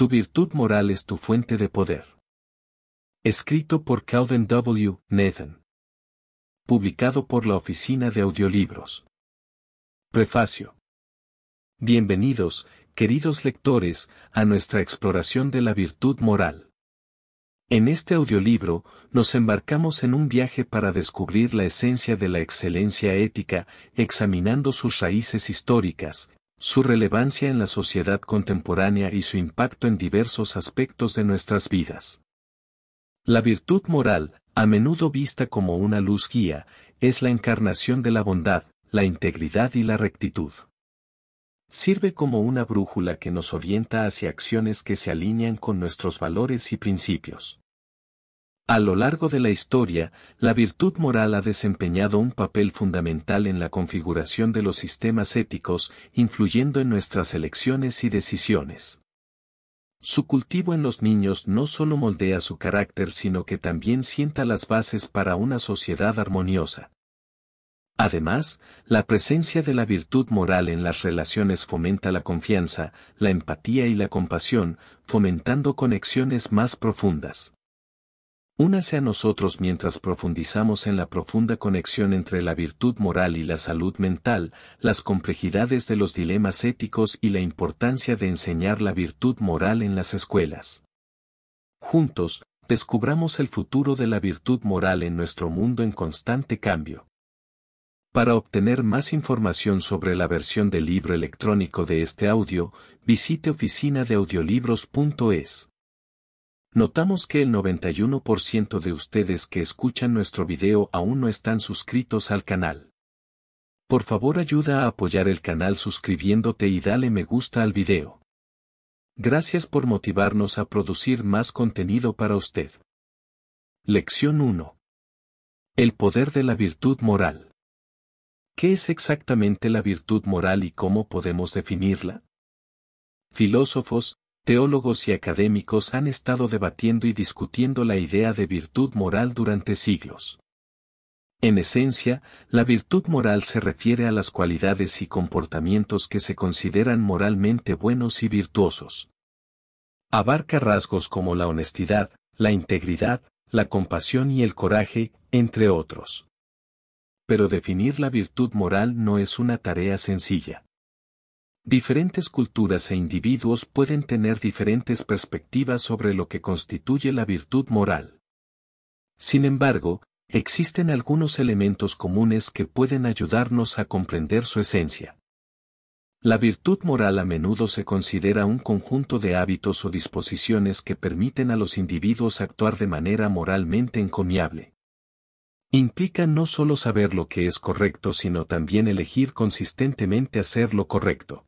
Tu virtud moral es tu fuente de poder. Escrito por Calvin W. Nathan. Publicado por la Oficina de Audiolibros. Prefacio. Bienvenidos, queridos lectores, a nuestra exploración de la virtud moral. En este audiolibro, nos embarcamos en un viaje para descubrir la esencia de la excelencia ética, examinando sus raíces históricas, su relevancia en la sociedad contemporánea y su impacto en diversos aspectos de nuestras vidas. La virtud moral, a menudo vista como una luz guía, es la encarnación de la bondad, la integridad y la rectitud. Sirve como una brújula que nos orienta hacia acciones que se alinean con nuestros valores y principios. A lo largo de la historia, la virtud moral ha desempeñado un papel fundamental en la configuración de los sistemas éticos, influyendo en nuestras elecciones y decisiones. Su cultivo en los niños no solo moldea su carácter, sino que también sienta las bases para una sociedad armoniosa. Además, la presencia de la virtud moral en las relaciones fomenta la confianza, la empatía y la compasión, fomentando conexiones más profundas. Únase a nosotros mientras profundizamos en la profunda conexión entre la virtud moral y la salud mental, las complejidades de los dilemas éticos y la importancia de enseñar la virtud moral en las escuelas. Juntos, descubramos el futuro de la virtud moral en nuestro mundo en constante cambio. Para obtener más información sobre la versión del libro electrónico de este audio, visite oficinadeaudiolibros.es. Notamos que el 91% de ustedes que escuchan nuestro video aún no están suscritos al canal. Por favor ayuda a apoyar el canal suscribiéndote y dale me gusta al video. Gracias por motivarnos a producir más contenido para usted. Lección 1. El poder de la virtud moral. ¿Qué es exactamente la virtud moral y cómo podemos definirla? Filósofos, teólogos y académicos han estado debatiendo y discutiendo la idea de virtud moral durante siglos. En esencia, la virtud moral se refiere a las cualidades y comportamientos que se consideran moralmente buenos y virtuosos. Abarca rasgos como la honestidad, la integridad, la compasión y el coraje, entre otros. Pero definir la virtud moral no es una tarea sencilla. Diferentes culturas e individuos pueden tener diferentes perspectivas sobre lo que constituye la virtud moral. Sin embargo, existen algunos elementos comunes que pueden ayudarnos a comprender su esencia. La virtud moral a menudo se considera un conjunto de hábitos o disposiciones que permiten a los individuos actuar de manera moralmente encomiable. Implica no solo saber lo que es correcto, sino también elegir consistentemente hacer lo correcto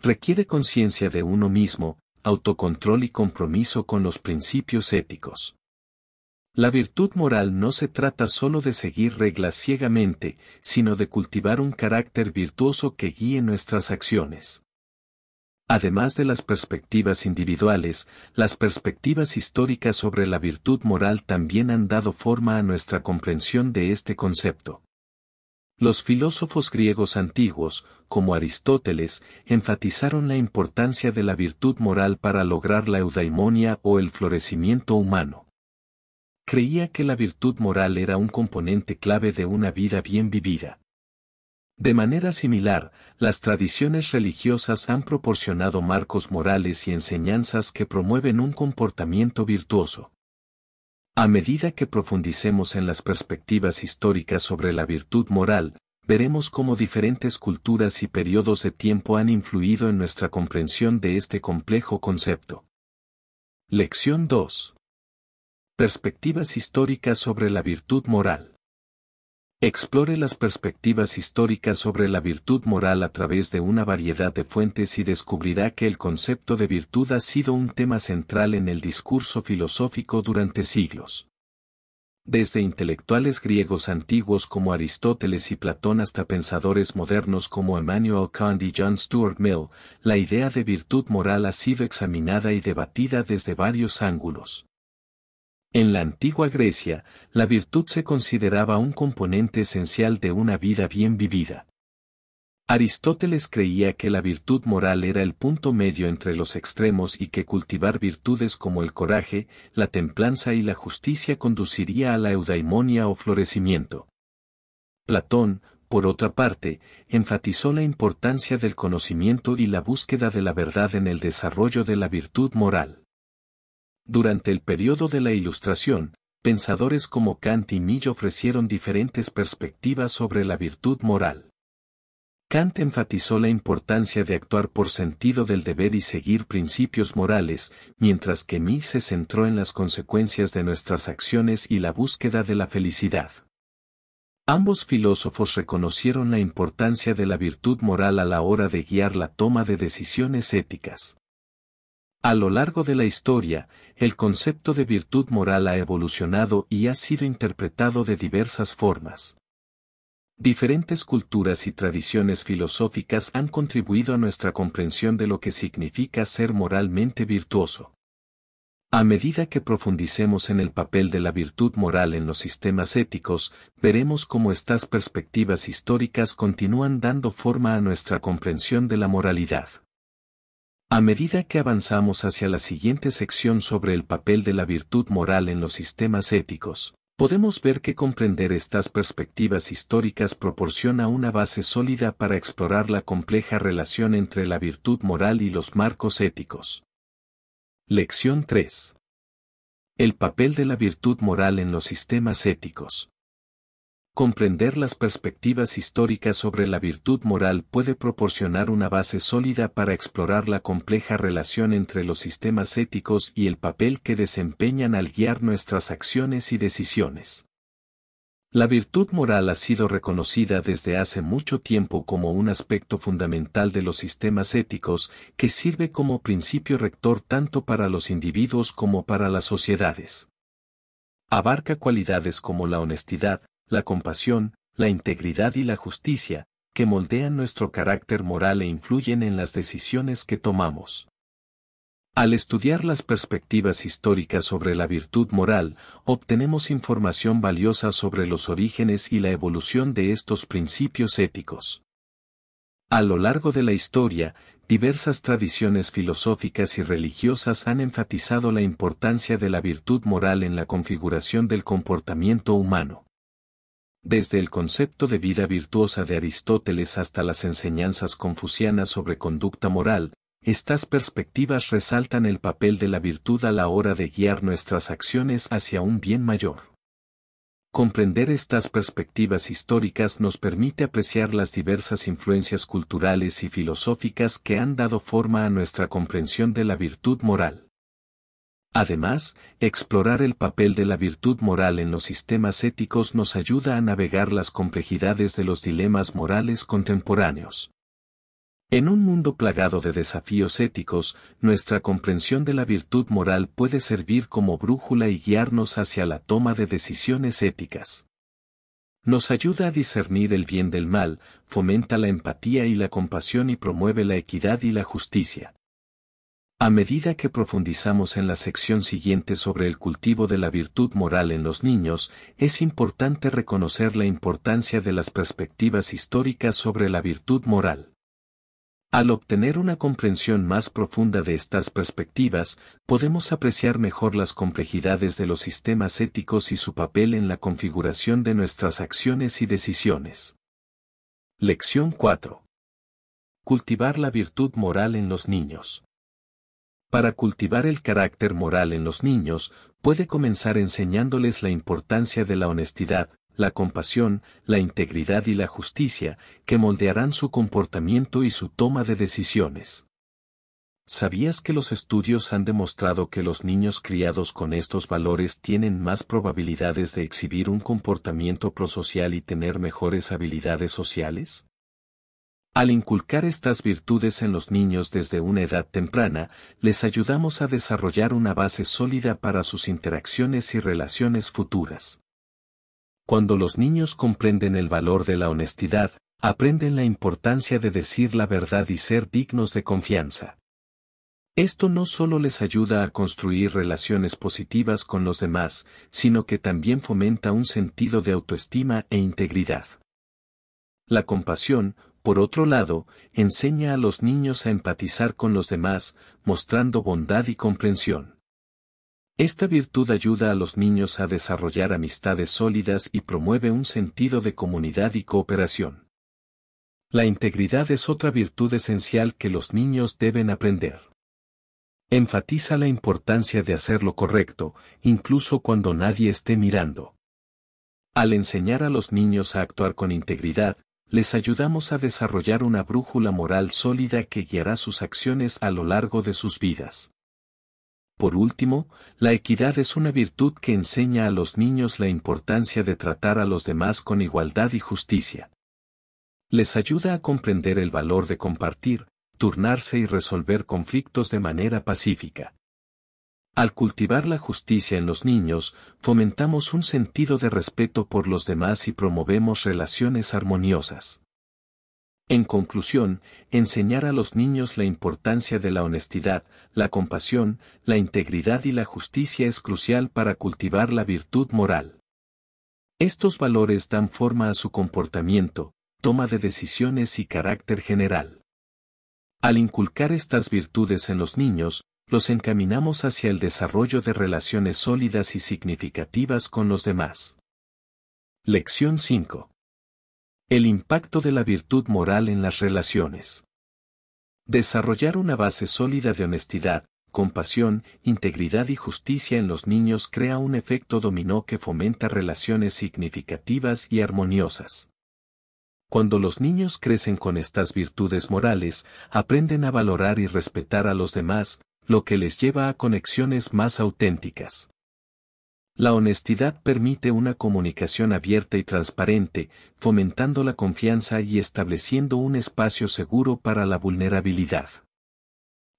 requiere conciencia de uno mismo, autocontrol y compromiso con los principios éticos. La virtud moral no se trata solo de seguir reglas ciegamente, sino de cultivar un carácter virtuoso que guíe nuestras acciones. Además de las perspectivas individuales, las perspectivas históricas sobre la virtud moral también han dado forma a nuestra comprensión de este concepto. Los filósofos griegos antiguos, como Aristóteles, enfatizaron la importancia de la virtud moral para lograr la eudaimonia o el florecimiento humano. Creía que la virtud moral era un componente clave de una vida bien vivida. De manera similar, las tradiciones religiosas han proporcionado marcos morales y enseñanzas que promueven un comportamiento virtuoso. A medida que profundicemos en las perspectivas históricas sobre la virtud moral, veremos cómo diferentes culturas y periodos de tiempo han influido en nuestra comprensión de este complejo concepto. Lección 2. Perspectivas históricas sobre la virtud moral. Explore las perspectivas históricas sobre la virtud moral a través de una variedad de fuentes y descubrirá que el concepto de virtud ha sido un tema central en el discurso filosófico durante siglos. Desde intelectuales griegos antiguos como Aristóteles y Platón hasta pensadores modernos como Emmanuel Kant y John Stuart Mill, la idea de virtud moral ha sido examinada y debatida desde varios ángulos. En la antigua Grecia, la virtud se consideraba un componente esencial de una vida bien vivida. Aristóteles creía que la virtud moral era el punto medio entre los extremos y que cultivar virtudes como el coraje, la templanza y la justicia conduciría a la eudaimonia o florecimiento. Platón, por otra parte, enfatizó la importancia del conocimiento y la búsqueda de la verdad en el desarrollo de la virtud moral. Durante el periodo de la Ilustración, pensadores como Kant y Mill ofrecieron diferentes perspectivas sobre la virtud moral. Kant enfatizó la importancia de actuar por sentido del deber y seguir principios morales, mientras que Mill se centró en las consecuencias de nuestras acciones y la búsqueda de la felicidad. Ambos filósofos reconocieron la importancia de la virtud moral a la hora de guiar la toma de decisiones éticas. A lo largo de la historia, el concepto de virtud moral ha evolucionado y ha sido interpretado de diversas formas. Diferentes culturas y tradiciones filosóficas han contribuido a nuestra comprensión de lo que significa ser moralmente virtuoso. A medida que profundicemos en el papel de la virtud moral en los sistemas éticos, veremos cómo estas perspectivas históricas continúan dando forma a nuestra comprensión de la moralidad. A medida que avanzamos hacia la siguiente sección sobre el papel de la virtud moral en los sistemas éticos, podemos ver que comprender estas perspectivas históricas proporciona una base sólida para explorar la compleja relación entre la virtud moral y los marcos éticos. Lección 3. El papel de la virtud moral en los sistemas éticos. Comprender las perspectivas históricas sobre la virtud moral puede proporcionar una base sólida para explorar la compleja relación entre los sistemas éticos y el papel que desempeñan al guiar nuestras acciones y decisiones. La virtud moral ha sido reconocida desde hace mucho tiempo como un aspecto fundamental de los sistemas éticos que sirve como principio rector tanto para los individuos como para las sociedades. Abarca cualidades como la honestidad, la compasión, la integridad y la justicia, que moldean nuestro carácter moral e influyen en las decisiones que tomamos. Al estudiar las perspectivas históricas sobre la virtud moral, obtenemos información valiosa sobre los orígenes y la evolución de estos principios éticos. A lo largo de la historia, diversas tradiciones filosóficas y religiosas han enfatizado la importancia de la virtud moral en la configuración del comportamiento humano. Desde el concepto de vida virtuosa de Aristóteles hasta las enseñanzas confucianas sobre conducta moral, estas perspectivas resaltan el papel de la virtud a la hora de guiar nuestras acciones hacia un bien mayor. Comprender estas perspectivas históricas nos permite apreciar las diversas influencias culturales y filosóficas que han dado forma a nuestra comprensión de la virtud moral. Además, explorar el papel de la virtud moral en los sistemas éticos nos ayuda a navegar las complejidades de los dilemas morales contemporáneos. En un mundo plagado de desafíos éticos, nuestra comprensión de la virtud moral puede servir como brújula y guiarnos hacia la toma de decisiones éticas. Nos ayuda a discernir el bien del mal, fomenta la empatía y la compasión y promueve la equidad y la justicia. A medida que profundizamos en la sección siguiente sobre el cultivo de la virtud moral en los niños, es importante reconocer la importancia de las perspectivas históricas sobre la virtud moral. Al obtener una comprensión más profunda de estas perspectivas, podemos apreciar mejor las complejidades de los sistemas éticos y su papel en la configuración de nuestras acciones y decisiones. Lección 4. Cultivar la virtud moral en los niños. Para cultivar el carácter moral en los niños, puede comenzar enseñándoles la importancia de la honestidad, la compasión, la integridad y la justicia, que moldearán su comportamiento y su toma de decisiones. ¿Sabías que los estudios han demostrado que los niños criados con estos valores tienen más probabilidades de exhibir un comportamiento prosocial y tener mejores habilidades sociales? Al inculcar estas virtudes en los niños desde una edad temprana, les ayudamos a desarrollar una base sólida para sus interacciones y relaciones futuras. Cuando los niños comprenden el valor de la honestidad, aprenden la importancia de decir la verdad y ser dignos de confianza. Esto no solo les ayuda a construir relaciones positivas con los demás, sino que también fomenta un sentido de autoestima e integridad. La compasión, por otro lado, enseña a los niños a empatizar con los demás, mostrando bondad y comprensión. Esta virtud ayuda a los niños a desarrollar amistades sólidas y promueve un sentido de comunidad y cooperación. La integridad es otra virtud esencial que los niños deben aprender. Enfatiza la importancia de hacer lo correcto, incluso cuando nadie esté mirando. Al enseñar a los niños a actuar con integridad, les ayudamos a desarrollar una brújula moral sólida que guiará sus acciones a lo largo de sus vidas. Por último, la equidad es una virtud que enseña a los niños la importancia de tratar a los demás con igualdad y justicia. Les ayuda a comprender el valor de compartir, turnarse y resolver conflictos de manera pacífica. Al cultivar la justicia en los niños, fomentamos un sentido de respeto por los demás y promovemos relaciones armoniosas. En conclusión, enseñar a los niños la importancia de la honestidad, la compasión, la integridad y la justicia es crucial para cultivar la virtud moral. Estos valores dan forma a su comportamiento, toma de decisiones y carácter general. Al inculcar estas virtudes en los niños, los encaminamos hacia el desarrollo de relaciones sólidas y significativas con los demás. Lección 5. El impacto de la virtud moral en las relaciones. Desarrollar una base sólida de honestidad, compasión, integridad y justicia en los niños crea un efecto dominó que fomenta relaciones significativas y armoniosas. Cuando los niños crecen con estas virtudes morales, aprenden a valorar y respetar a los demás, lo que les lleva a conexiones más auténticas. La honestidad permite una comunicación abierta y transparente, fomentando la confianza y estableciendo un espacio seguro para la vulnerabilidad.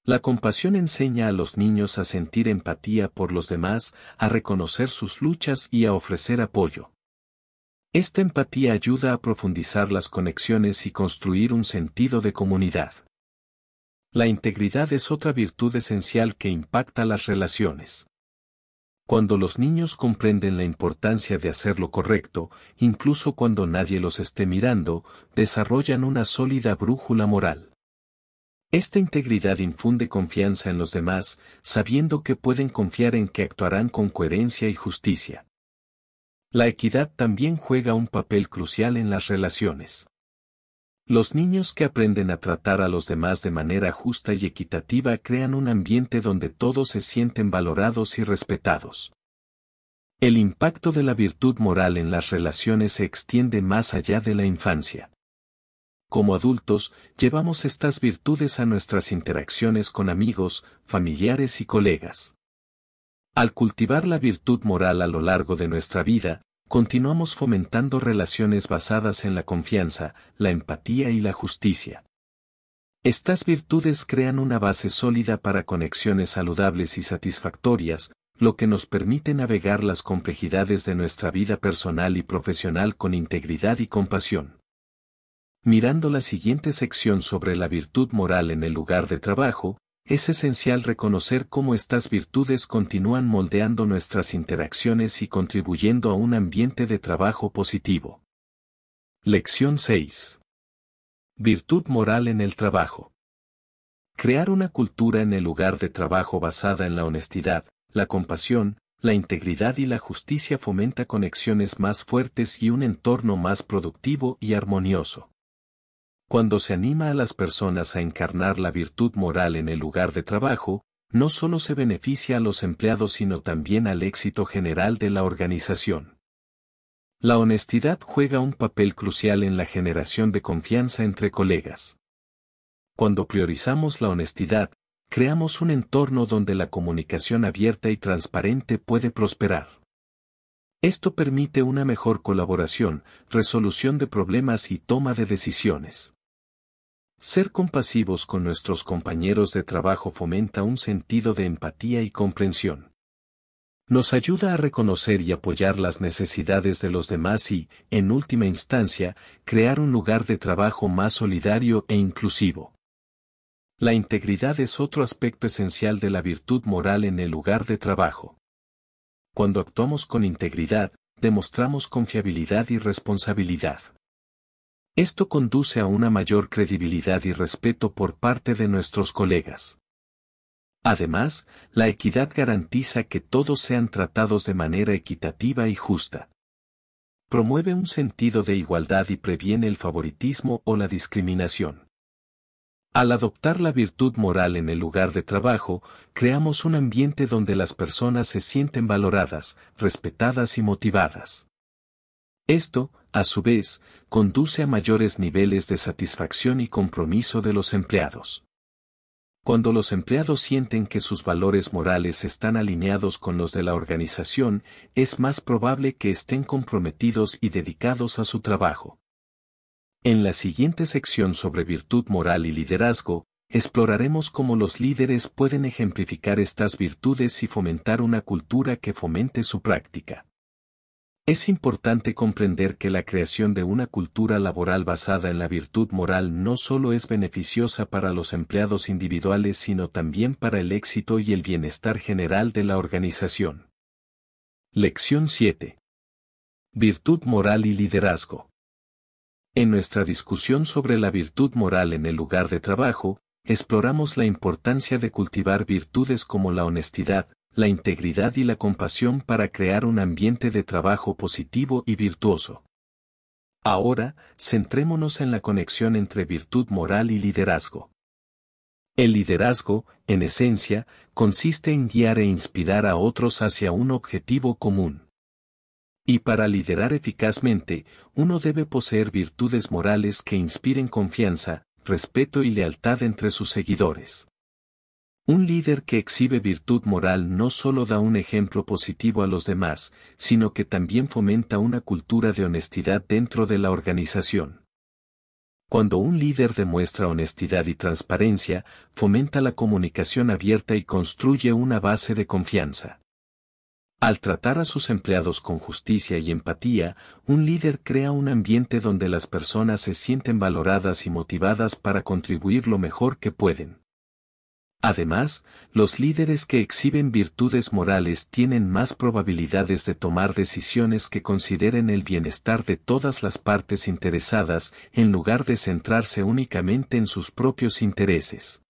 La compasión enseña a los niños a sentir empatía por los demás, a reconocer sus luchas y a ofrecer apoyo. Esta empatía ayuda a profundizar las conexiones y construir un sentido de comunidad. La integridad es otra virtud esencial que impacta las relaciones. Cuando los niños comprenden la importancia de hacer lo correcto, incluso cuando nadie los esté mirando, desarrollan una sólida brújula moral. Esta integridad infunde confianza en los demás, sabiendo que pueden confiar en que actuarán con coherencia y justicia. La equidad también juega un papel crucial en las relaciones. Los niños que aprenden a tratar a los demás de manera justa y equitativa crean un ambiente donde todos se sienten valorados y respetados. El impacto de la virtud moral en las relaciones se extiende más allá de la infancia. Como adultos, llevamos estas virtudes a nuestras interacciones con amigos, familiares y colegas. Al cultivar la virtud moral a lo largo de nuestra vida, continuamos fomentando relaciones basadas en la confianza, la empatía y la justicia. Estas virtudes crean una base sólida para conexiones saludables y satisfactorias, lo que nos permite navegar las complejidades de nuestra vida personal y profesional con integridad y compasión. Mirando la siguiente sección sobre la virtud moral en el lugar de trabajo, es esencial reconocer cómo estas virtudes continúan moldeando nuestras interacciones y contribuyendo a un ambiente de trabajo positivo. Lección 6. Virtud moral en el trabajo. Crear una cultura en el lugar de trabajo basada en la honestidad, la compasión, la integridad y la justicia fomenta conexiones más fuertes y un entorno más productivo y armonioso. Cuando se anima a las personas a encarnar la virtud moral en el lugar de trabajo, no solo se beneficia a los empleados sino también al éxito general de la organización. La honestidad juega un papel crucial en la generación de confianza entre colegas. Cuando priorizamos la honestidad, creamos un entorno donde la comunicación abierta y transparente puede prosperar. Esto permite una mejor colaboración, resolución de problemas y toma de decisiones. Ser compasivos con nuestros compañeros de trabajo fomenta un sentido de empatía y comprensión. Nos ayuda a reconocer y apoyar las necesidades de los demás y, en última instancia, crear un lugar de trabajo más solidario e inclusivo. La integridad es otro aspecto esencial de la virtud moral en el lugar de trabajo. Cuando actuamos con integridad, demostramos confiabilidad y responsabilidad. Esto conduce a una mayor credibilidad y respeto por parte de nuestros colegas. Además, la equidad garantiza que todos sean tratados de manera equitativa y justa. Promueve un sentido de igualdad y previene el favoritismo o la discriminación. Al adoptar la virtud moral en el lugar de trabajo, creamos un ambiente donde las personas se sienten valoradas, respetadas y motivadas. Esto, a su vez, conduce a mayores niveles de satisfacción y compromiso de los empleados. Cuando los empleados sienten que sus valores morales están alineados con los de la organización, es más probable que estén comprometidos y dedicados a su trabajo. En la siguiente sección sobre virtud moral y liderazgo, exploraremos cómo los líderes pueden ejemplificar estas virtudes y fomentar una cultura que fomente su práctica. Es importante comprender que la creación de una cultura laboral basada en la virtud moral no solo es beneficiosa para los empleados individuales, sino también para el éxito y el bienestar general de la organización. Lección 7. Virtud moral y liderazgo. En nuestra discusión sobre la virtud moral en el lugar de trabajo, exploramos la importancia de cultivar virtudes como la honestidad, la integridad y la compasión para crear un ambiente de trabajo positivo y virtuoso. Ahora, centrémonos en la conexión entre virtud moral y liderazgo. El liderazgo, en esencia, consiste en guiar e inspirar a otros hacia un objetivo común. Y para liderar eficazmente, uno debe poseer virtudes morales que inspiren confianza, respeto y lealtad entre sus seguidores. Un líder que exhibe virtud moral no solo da un ejemplo positivo a los demás, sino que también fomenta una cultura de honestidad dentro de la organización. Cuando un líder demuestra honestidad y transparencia, fomenta la comunicación abierta y construye una base de confianza. Al tratar a sus empleados con justicia y empatía, un líder crea un ambiente donde las personas se sienten valoradas y motivadas para contribuir lo mejor que pueden. Además, los líderes que exhiben virtudes morales tienen más probabilidades de tomar decisiones que consideren el bienestar de todas las partes interesadas, en lugar de centrarse únicamente en sus propios intereses.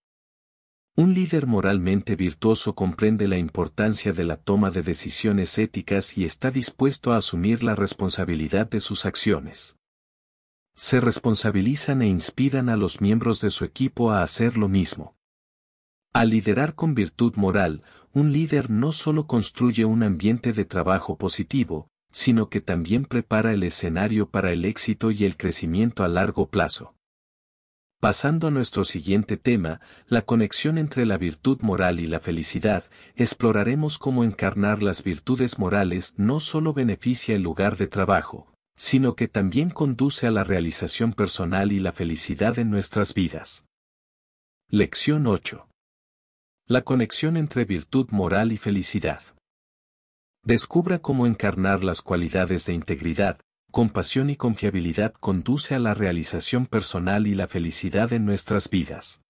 Un líder moralmente virtuoso comprende la importancia de la toma de decisiones éticas y está dispuesto a asumir la responsabilidad de sus acciones. Se responsabilizan e inspiran a los miembros de su equipo a hacer lo mismo. Al liderar con virtud moral, un líder no solo construye un ambiente de trabajo positivo, sino que también prepara el escenario para el éxito y el crecimiento a largo plazo. Pasando a nuestro siguiente tema, la conexión entre la virtud moral y la felicidad, exploraremos cómo encarnar las virtudes morales no solo beneficia el lugar de trabajo, sino que también conduce a la realización personal y la felicidad en nuestras vidas. Lección 8. La conexión entre virtud moral y felicidad. Descubra cómo encarnar las cualidades de integridad, compasión y confiabilidad conduce a la realización personal y la felicidad en nuestras vidas.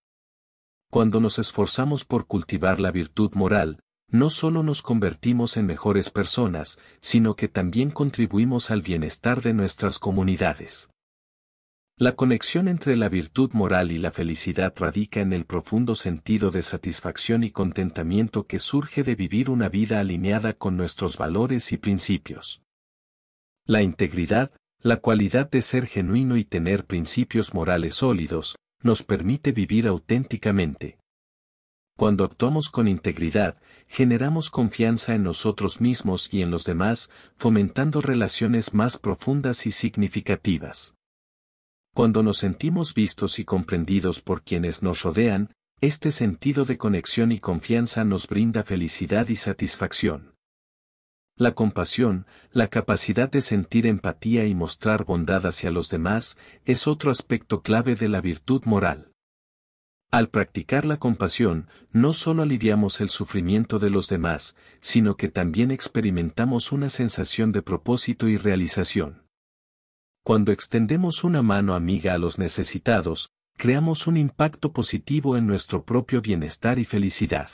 Cuando nos esforzamos por cultivar la virtud moral, no solo nos convertimos en mejores personas, sino que también contribuimos al bienestar de nuestras comunidades. La conexión entre la virtud moral y la felicidad radica en el profundo sentido de satisfacción y contentamiento que surge de vivir una vida alineada con nuestros valores y principios. La integridad, la cualidad de ser genuino y tener principios morales sólidos, nos permite vivir auténticamente. Cuando actuamos con integridad, generamos confianza en nosotros mismos y en los demás, fomentando relaciones más profundas y significativas. Cuando nos sentimos vistos y comprendidos por quienes nos rodean, este sentido de conexión y confianza nos brinda felicidad y satisfacción. La compasión, la capacidad de sentir empatía y mostrar bondad hacia los demás, es otro aspecto clave de la virtud moral. Al practicar la compasión, no solo aliviamos el sufrimiento de los demás, sino que también experimentamos una sensación de propósito y realización. Cuando extendemos una mano amiga a los necesitados, creamos un impacto positivo en nuestro propio bienestar y felicidad.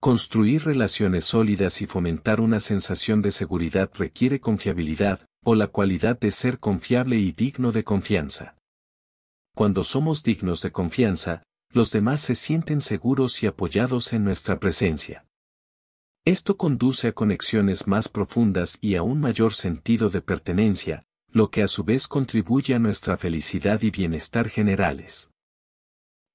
Construir relaciones sólidas y fomentar una sensación de seguridad requiere confiabilidad, o la cualidad de ser confiable y digno de confianza. Cuando somos dignos de confianza, los demás se sienten seguros y apoyados en nuestra presencia. Esto conduce a conexiones más profundas y a un mayor sentido de pertenencia, lo que a su vez contribuye a nuestra felicidad y bienestar generales.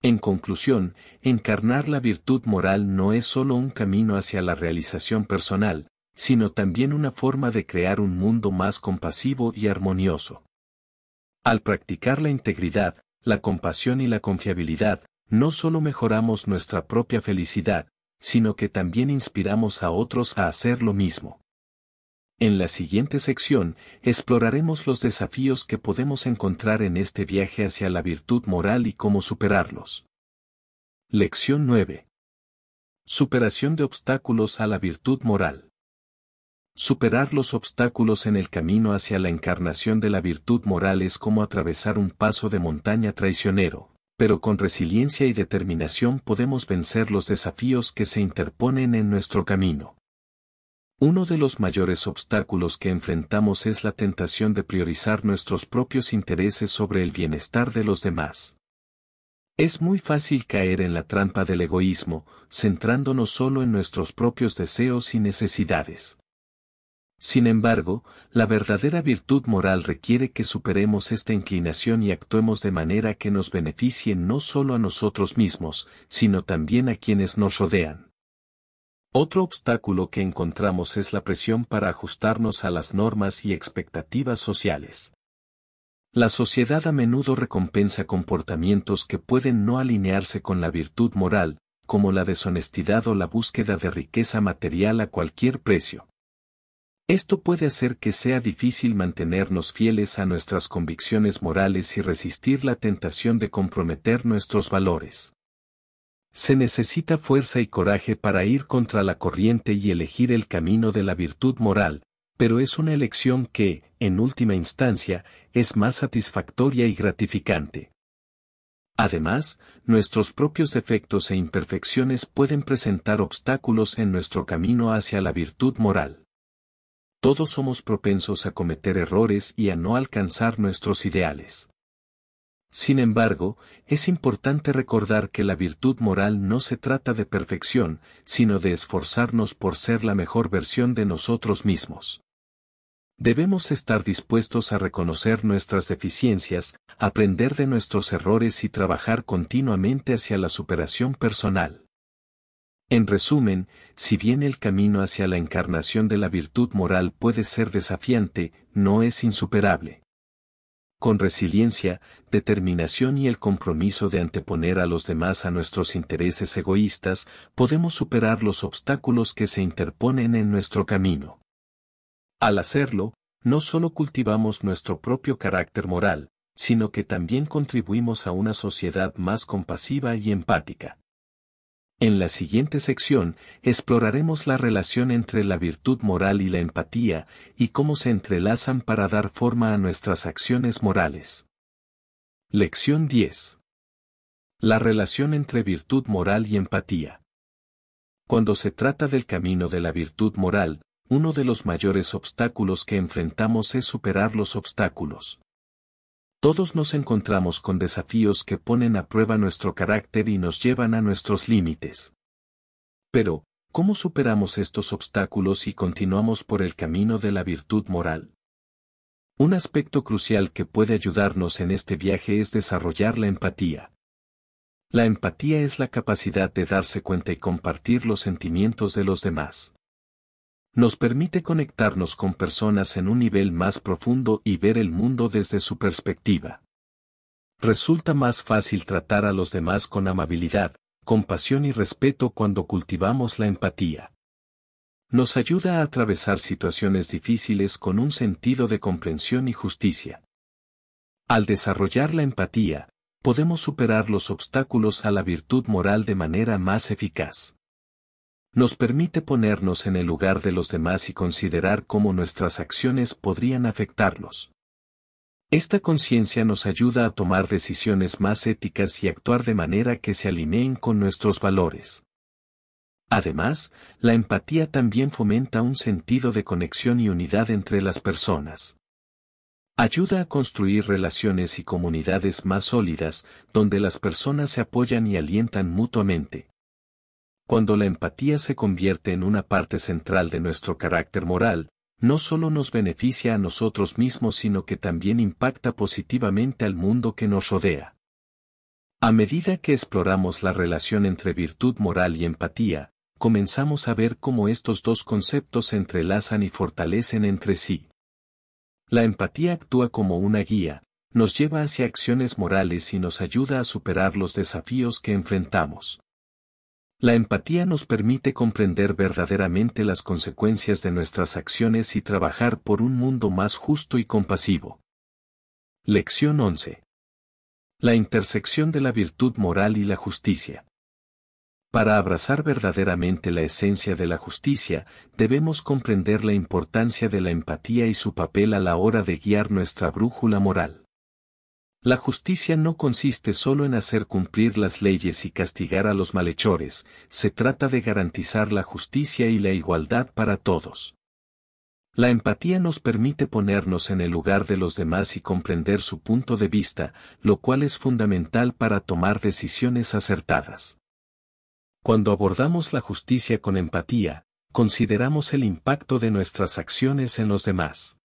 En conclusión, encarnar la virtud moral no es solo un camino hacia la realización personal, sino también una forma de crear un mundo más compasivo y armonioso. Al practicar la integridad, la compasión y la confiabilidad, no solo mejoramos nuestra propia felicidad, sino que también inspiramos a otros a hacer lo mismo. En la siguiente sección, exploraremos los desafíos que podemos encontrar en este viaje hacia la virtud moral y cómo superarlos. Lección 9. Superación de obstáculos a la virtud moral. Superar los obstáculos en el camino hacia la encarnación de la virtud moral es como atravesar un paso de montaña traicionero, pero con resiliencia y determinación podemos vencer los desafíos que se interponen en nuestro camino. Uno de los mayores obstáculos que enfrentamos es la tentación de priorizar nuestros propios intereses sobre el bienestar de los demás. Es muy fácil caer en la trampa del egoísmo, centrándonos solo en nuestros propios deseos y necesidades. Sin embargo, la verdadera virtud moral requiere que superemos esta inclinación y actuemos de manera que nos beneficie no solo a nosotros mismos, sino también a quienes nos rodean. Otro obstáculo que encontramos es la presión para ajustarnos a las normas y expectativas sociales. La sociedad a menudo recompensa comportamientos que pueden no alinearse con la virtud moral, como la deshonestidad o la búsqueda de riqueza material a cualquier precio. Esto puede hacer que sea difícil mantenernos fieles a nuestras convicciones morales y resistir la tentación de comprometer nuestros valores. Se necesita fuerza y coraje para ir contra la corriente y elegir el camino de la virtud moral, pero es una elección que, en última instancia, es más satisfactoria y gratificante. Además, nuestros propios defectos e imperfecciones pueden presentar obstáculos en nuestro camino hacia la virtud moral. Todos somos propensos a cometer errores y a no alcanzar nuestros ideales. Sin embargo, es importante recordar que la virtud moral no se trata de perfección, sino de esforzarnos por ser la mejor versión de nosotros mismos. Debemos estar dispuestos a reconocer nuestras deficiencias, aprender de nuestros errores y trabajar continuamente hacia la superación personal. En resumen, si bien el camino hacia la encarnación de la virtud moral puede ser desafiante, no es insuperable con resiliencia, determinación y el compromiso de anteponer a los demás a nuestros intereses egoístas, podemos superar los obstáculos que se interponen en nuestro camino. Al hacerlo, no solo cultivamos nuestro propio carácter moral, sino que también contribuimos a una sociedad más compasiva y empática. En la siguiente sección, exploraremos la relación entre la virtud moral y la empatía, y cómo se entrelazan para dar forma a nuestras acciones morales. Lección 10. La relación entre virtud moral y empatía. Cuando se trata del camino de la virtud moral, uno de los mayores obstáculos que enfrentamos es superar los obstáculos. Todos nos encontramos con desafíos que ponen a prueba nuestro carácter y nos llevan a nuestros límites. Pero, ¿cómo superamos estos obstáculos y continuamos por el camino de la virtud moral? Un aspecto crucial que puede ayudarnos en este viaje es desarrollar la empatía. La empatía es la capacidad de darse cuenta y compartir los sentimientos de los demás nos permite conectarnos con personas en un nivel más profundo y ver el mundo desde su perspectiva. Resulta más fácil tratar a los demás con amabilidad, compasión y respeto cuando cultivamos la empatía. Nos ayuda a atravesar situaciones difíciles con un sentido de comprensión y justicia. Al desarrollar la empatía, podemos superar los obstáculos a la virtud moral de manera más eficaz nos permite ponernos en el lugar de los demás y considerar cómo nuestras acciones podrían afectarlos. Esta conciencia nos ayuda a tomar decisiones más éticas y actuar de manera que se alineen con nuestros valores. Además, la empatía también fomenta un sentido de conexión y unidad entre las personas. Ayuda a construir relaciones y comunidades más sólidas, donde las personas se apoyan y alientan mutuamente. Cuando la empatía se convierte en una parte central de nuestro carácter moral, no solo nos beneficia a nosotros mismos sino que también impacta positivamente al mundo que nos rodea. A medida que exploramos la relación entre virtud moral y empatía, comenzamos a ver cómo estos dos conceptos se entrelazan y fortalecen entre sí. La empatía actúa como una guía, nos lleva hacia acciones morales y nos ayuda a superar los desafíos que enfrentamos. La empatía nos permite comprender verdaderamente las consecuencias de nuestras acciones y trabajar por un mundo más justo y compasivo. Lección 11. La intersección de la virtud moral y la justicia. Para abrazar verdaderamente la esencia de la justicia, debemos comprender la importancia de la empatía y su papel a la hora de guiar nuestra brújula moral. La justicia no consiste solo en hacer cumplir las leyes y castigar a los malhechores, se trata de garantizar la justicia y la igualdad para todos. La empatía nos permite ponernos en el lugar de los demás y comprender su punto de vista, lo cual es fundamental para tomar decisiones acertadas. Cuando abordamos la justicia con empatía, consideramos el impacto de nuestras acciones en los demás.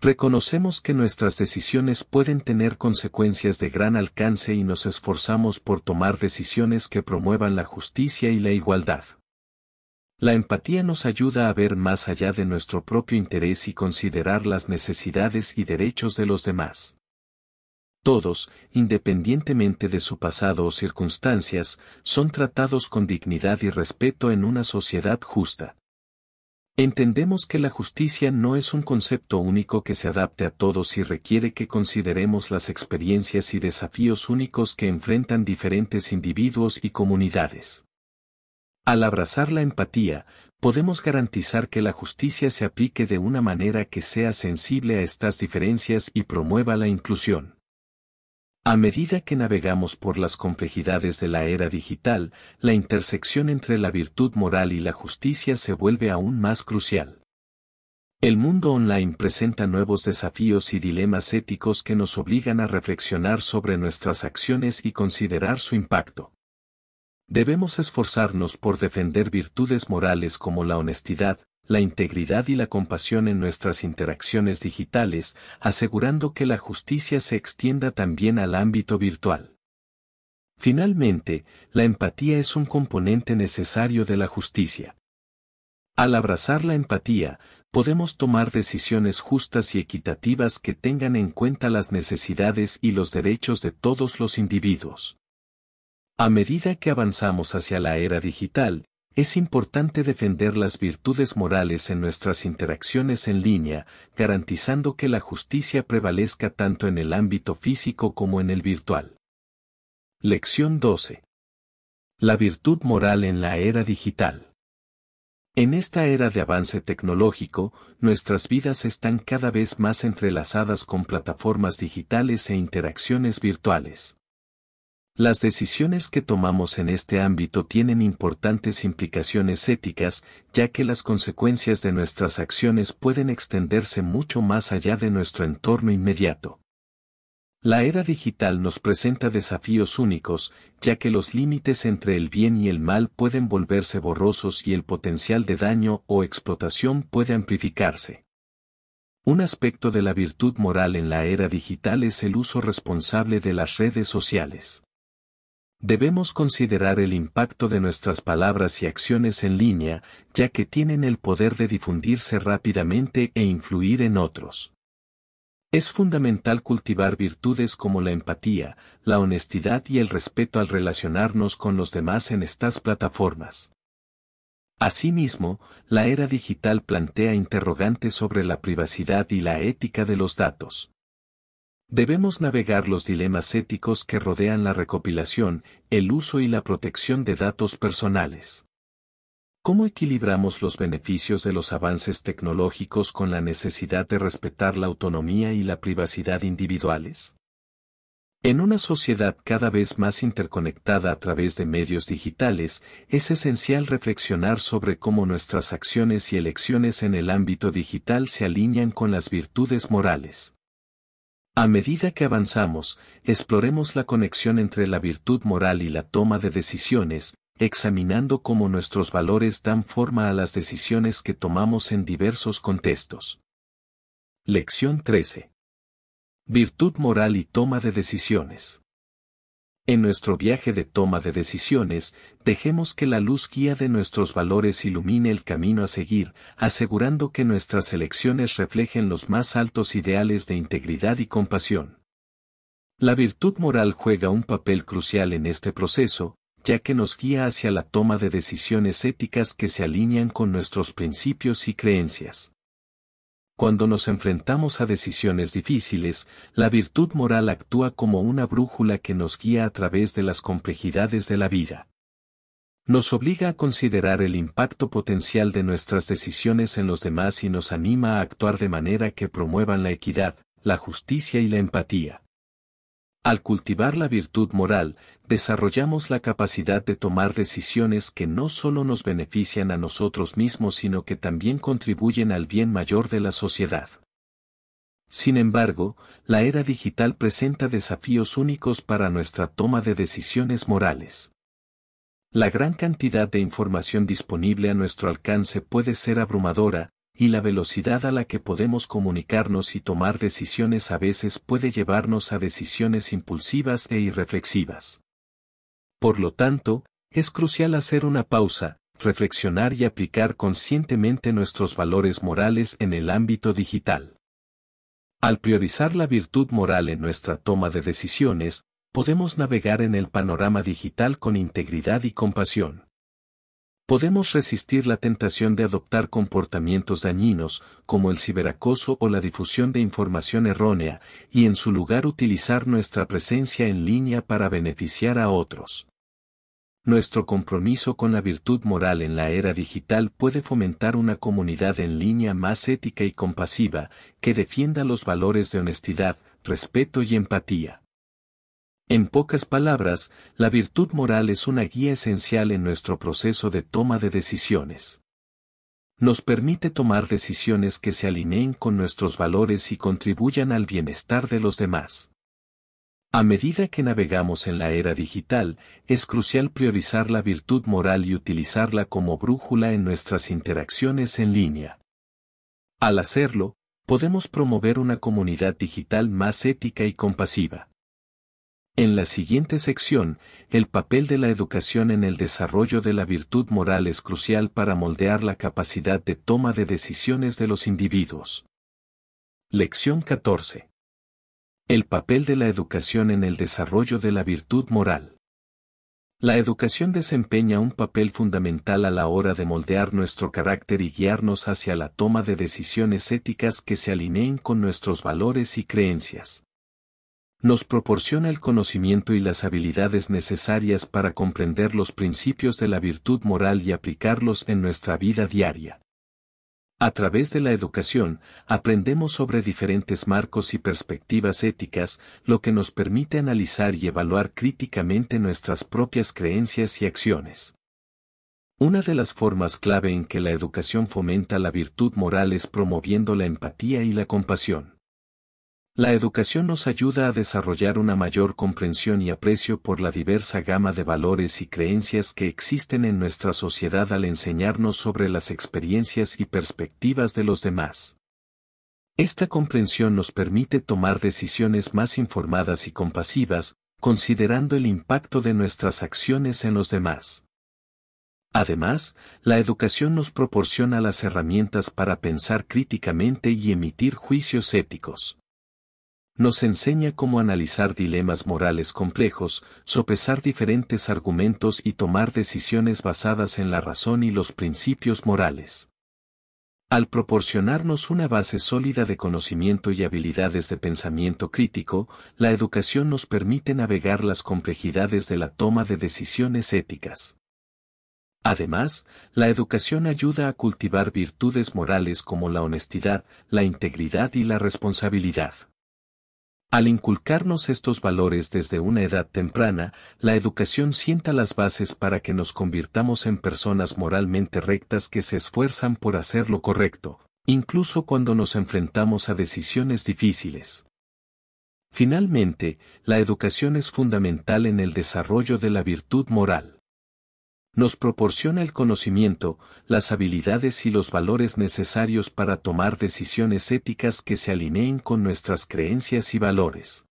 Reconocemos que nuestras decisiones pueden tener consecuencias de gran alcance y nos esforzamos por tomar decisiones que promuevan la justicia y la igualdad. La empatía nos ayuda a ver más allá de nuestro propio interés y considerar las necesidades y derechos de los demás. Todos, independientemente de su pasado o circunstancias, son tratados con dignidad y respeto en una sociedad justa. Entendemos que la justicia no es un concepto único que se adapte a todos y requiere que consideremos las experiencias y desafíos únicos que enfrentan diferentes individuos y comunidades. Al abrazar la empatía, podemos garantizar que la justicia se aplique de una manera que sea sensible a estas diferencias y promueva la inclusión. A medida que navegamos por las complejidades de la era digital, la intersección entre la virtud moral y la justicia se vuelve aún más crucial. El mundo online presenta nuevos desafíos y dilemas éticos que nos obligan a reflexionar sobre nuestras acciones y considerar su impacto. Debemos esforzarnos por defender virtudes morales como la honestidad, la integridad y la compasión en nuestras interacciones digitales, asegurando que la justicia se extienda también al ámbito virtual. Finalmente, la empatía es un componente necesario de la justicia. Al abrazar la empatía, podemos tomar decisiones justas y equitativas que tengan en cuenta las necesidades y los derechos de todos los individuos. A medida que avanzamos hacia la era digital, es importante defender las virtudes morales en nuestras interacciones en línea, garantizando que la justicia prevalezca tanto en el ámbito físico como en el virtual. Lección 12. La virtud moral en la era digital. En esta era de avance tecnológico, nuestras vidas están cada vez más entrelazadas con plataformas digitales e interacciones virtuales. Las decisiones que tomamos en este ámbito tienen importantes implicaciones éticas, ya que las consecuencias de nuestras acciones pueden extenderse mucho más allá de nuestro entorno inmediato. La era digital nos presenta desafíos únicos, ya que los límites entre el bien y el mal pueden volverse borrosos y el potencial de daño o explotación puede amplificarse. Un aspecto de la virtud moral en la era digital es el uso responsable de las redes sociales. Debemos considerar el impacto de nuestras palabras y acciones en línea, ya que tienen el poder de difundirse rápidamente e influir en otros. Es fundamental cultivar virtudes como la empatía, la honestidad y el respeto al relacionarnos con los demás en estas plataformas. Asimismo, la era digital plantea interrogantes sobre la privacidad y la ética de los datos. Debemos navegar los dilemas éticos que rodean la recopilación, el uso y la protección de datos personales. ¿Cómo equilibramos los beneficios de los avances tecnológicos con la necesidad de respetar la autonomía y la privacidad individuales? En una sociedad cada vez más interconectada a través de medios digitales, es esencial reflexionar sobre cómo nuestras acciones y elecciones en el ámbito digital se alinean con las virtudes morales. A medida que avanzamos, exploremos la conexión entre la virtud moral y la toma de decisiones, examinando cómo nuestros valores dan forma a las decisiones que tomamos en diversos contextos. Lección 13. Virtud moral y toma de decisiones. En nuestro viaje de toma de decisiones, dejemos que la luz guía de nuestros valores ilumine el camino a seguir, asegurando que nuestras elecciones reflejen los más altos ideales de integridad y compasión. La virtud moral juega un papel crucial en este proceso, ya que nos guía hacia la toma de decisiones éticas que se alinean con nuestros principios y creencias. Cuando nos enfrentamos a decisiones difíciles, la virtud moral actúa como una brújula que nos guía a través de las complejidades de la vida. Nos obliga a considerar el impacto potencial de nuestras decisiones en los demás y nos anima a actuar de manera que promuevan la equidad, la justicia y la empatía. Al cultivar la virtud moral, desarrollamos la capacidad de tomar decisiones que no solo nos benefician a nosotros mismos, sino que también contribuyen al bien mayor de la sociedad. Sin embargo, la era digital presenta desafíos únicos para nuestra toma de decisiones morales. La gran cantidad de información disponible a nuestro alcance puede ser abrumadora, y la velocidad a la que podemos comunicarnos y tomar decisiones a veces puede llevarnos a decisiones impulsivas e irreflexivas. Por lo tanto, es crucial hacer una pausa, reflexionar y aplicar conscientemente nuestros valores morales en el ámbito digital. Al priorizar la virtud moral en nuestra toma de decisiones, podemos navegar en el panorama digital con integridad y compasión. Podemos resistir la tentación de adoptar comportamientos dañinos, como el ciberacoso o la difusión de información errónea, y en su lugar utilizar nuestra presencia en línea para beneficiar a otros. Nuestro compromiso con la virtud moral en la era digital puede fomentar una comunidad en línea más ética y compasiva, que defienda los valores de honestidad, respeto y empatía. En pocas palabras, la virtud moral es una guía esencial en nuestro proceso de toma de decisiones. Nos permite tomar decisiones que se alineen con nuestros valores y contribuyan al bienestar de los demás. A medida que navegamos en la era digital, es crucial priorizar la virtud moral y utilizarla como brújula en nuestras interacciones en línea. Al hacerlo, podemos promover una comunidad digital más ética y compasiva. En la siguiente sección, el papel de la educación en el desarrollo de la virtud moral es crucial para moldear la capacidad de toma de decisiones de los individuos. Lección 14. El papel de la educación en el desarrollo de la virtud moral. La educación desempeña un papel fundamental a la hora de moldear nuestro carácter y guiarnos hacia la toma de decisiones éticas que se alineen con nuestros valores y creencias nos proporciona el conocimiento y las habilidades necesarias para comprender los principios de la virtud moral y aplicarlos en nuestra vida diaria. A través de la educación, aprendemos sobre diferentes marcos y perspectivas éticas, lo que nos permite analizar y evaluar críticamente nuestras propias creencias y acciones. Una de las formas clave en que la educación fomenta la virtud moral es promoviendo la empatía y la compasión. La educación nos ayuda a desarrollar una mayor comprensión y aprecio por la diversa gama de valores y creencias que existen en nuestra sociedad al enseñarnos sobre las experiencias y perspectivas de los demás. Esta comprensión nos permite tomar decisiones más informadas y compasivas, considerando el impacto de nuestras acciones en los demás. Además, la educación nos proporciona las herramientas para pensar críticamente y emitir juicios éticos nos enseña cómo analizar dilemas morales complejos, sopesar diferentes argumentos y tomar decisiones basadas en la razón y los principios morales. Al proporcionarnos una base sólida de conocimiento y habilidades de pensamiento crítico, la educación nos permite navegar las complejidades de la toma de decisiones éticas. Además, la educación ayuda a cultivar virtudes morales como la honestidad, la integridad y la responsabilidad. Al inculcarnos estos valores desde una edad temprana, la educación sienta las bases para que nos convirtamos en personas moralmente rectas que se esfuerzan por hacer lo correcto, incluso cuando nos enfrentamos a decisiones difíciles. Finalmente, la educación es fundamental en el desarrollo de la virtud moral nos proporciona el conocimiento, las habilidades y los valores necesarios para tomar decisiones éticas que se alineen con nuestras creencias y valores.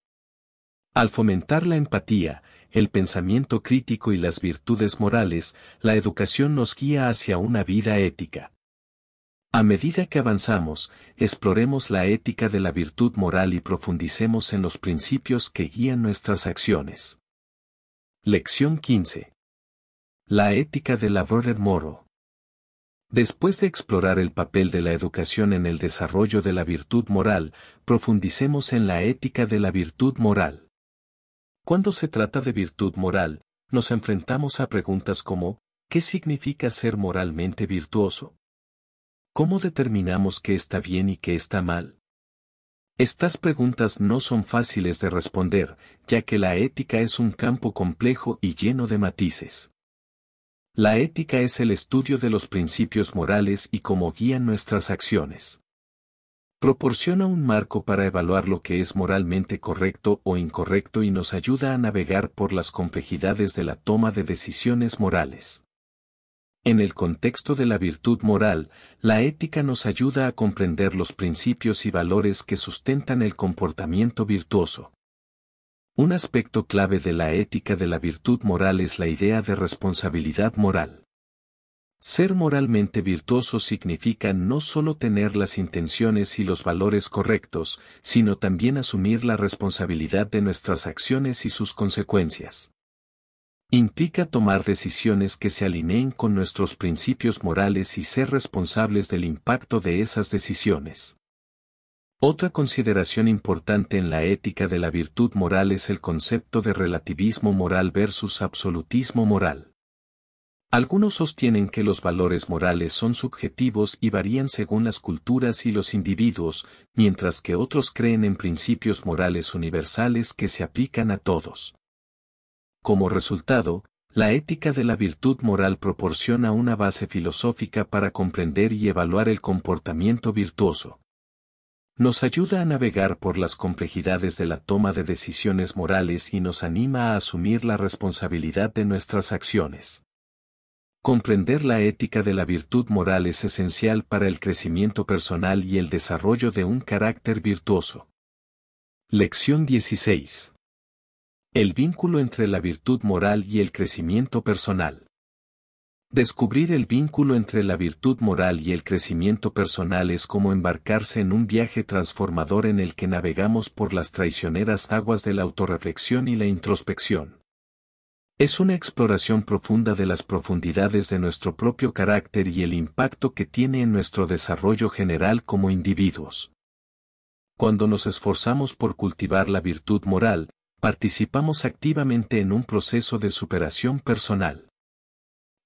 Al fomentar la empatía, el pensamiento crítico y las virtudes morales, la educación nos guía hacia una vida ética. A medida que avanzamos, exploremos la ética de la virtud moral y profundicemos en los principios que guían nuestras acciones. Lección 15. La ética de la Werner Moro. Después de explorar el papel de la educación en el desarrollo de la virtud moral, profundicemos en la ética de la virtud moral. Cuando se trata de virtud moral, nos enfrentamos a preguntas como, ¿qué significa ser moralmente virtuoso? ¿Cómo determinamos qué está bien y qué está mal? Estas preguntas no son fáciles de responder, ya que la ética es un campo complejo y lleno de matices. La ética es el estudio de los principios morales y cómo guían nuestras acciones. Proporciona un marco para evaluar lo que es moralmente correcto o incorrecto y nos ayuda a navegar por las complejidades de la toma de decisiones morales. En el contexto de la virtud moral, la ética nos ayuda a comprender los principios y valores que sustentan el comportamiento virtuoso. Un aspecto clave de la ética de la virtud moral es la idea de responsabilidad moral. Ser moralmente virtuoso significa no solo tener las intenciones y los valores correctos, sino también asumir la responsabilidad de nuestras acciones y sus consecuencias. Implica tomar decisiones que se alineen con nuestros principios morales y ser responsables del impacto de esas decisiones. Otra consideración importante en la ética de la virtud moral es el concepto de relativismo moral versus absolutismo moral. Algunos sostienen que los valores morales son subjetivos y varían según las culturas y los individuos, mientras que otros creen en principios morales universales que se aplican a todos. Como resultado, la ética de la virtud moral proporciona una base filosófica para comprender y evaluar el comportamiento virtuoso nos ayuda a navegar por las complejidades de la toma de decisiones morales y nos anima a asumir la responsabilidad de nuestras acciones. Comprender la ética de la virtud moral es esencial para el crecimiento personal y el desarrollo de un carácter virtuoso. Lección 16. El vínculo entre la virtud moral y el crecimiento personal. Descubrir el vínculo entre la virtud moral y el crecimiento personal es como embarcarse en un viaje transformador en el que navegamos por las traicioneras aguas de la autorreflexión y la introspección. Es una exploración profunda de las profundidades de nuestro propio carácter y el impacto que tiene en nuestro desarrollo general como individuos. Cuando nos esforzamos por cultivar la virtud moral, participamos activamente en un proceso de superación personal.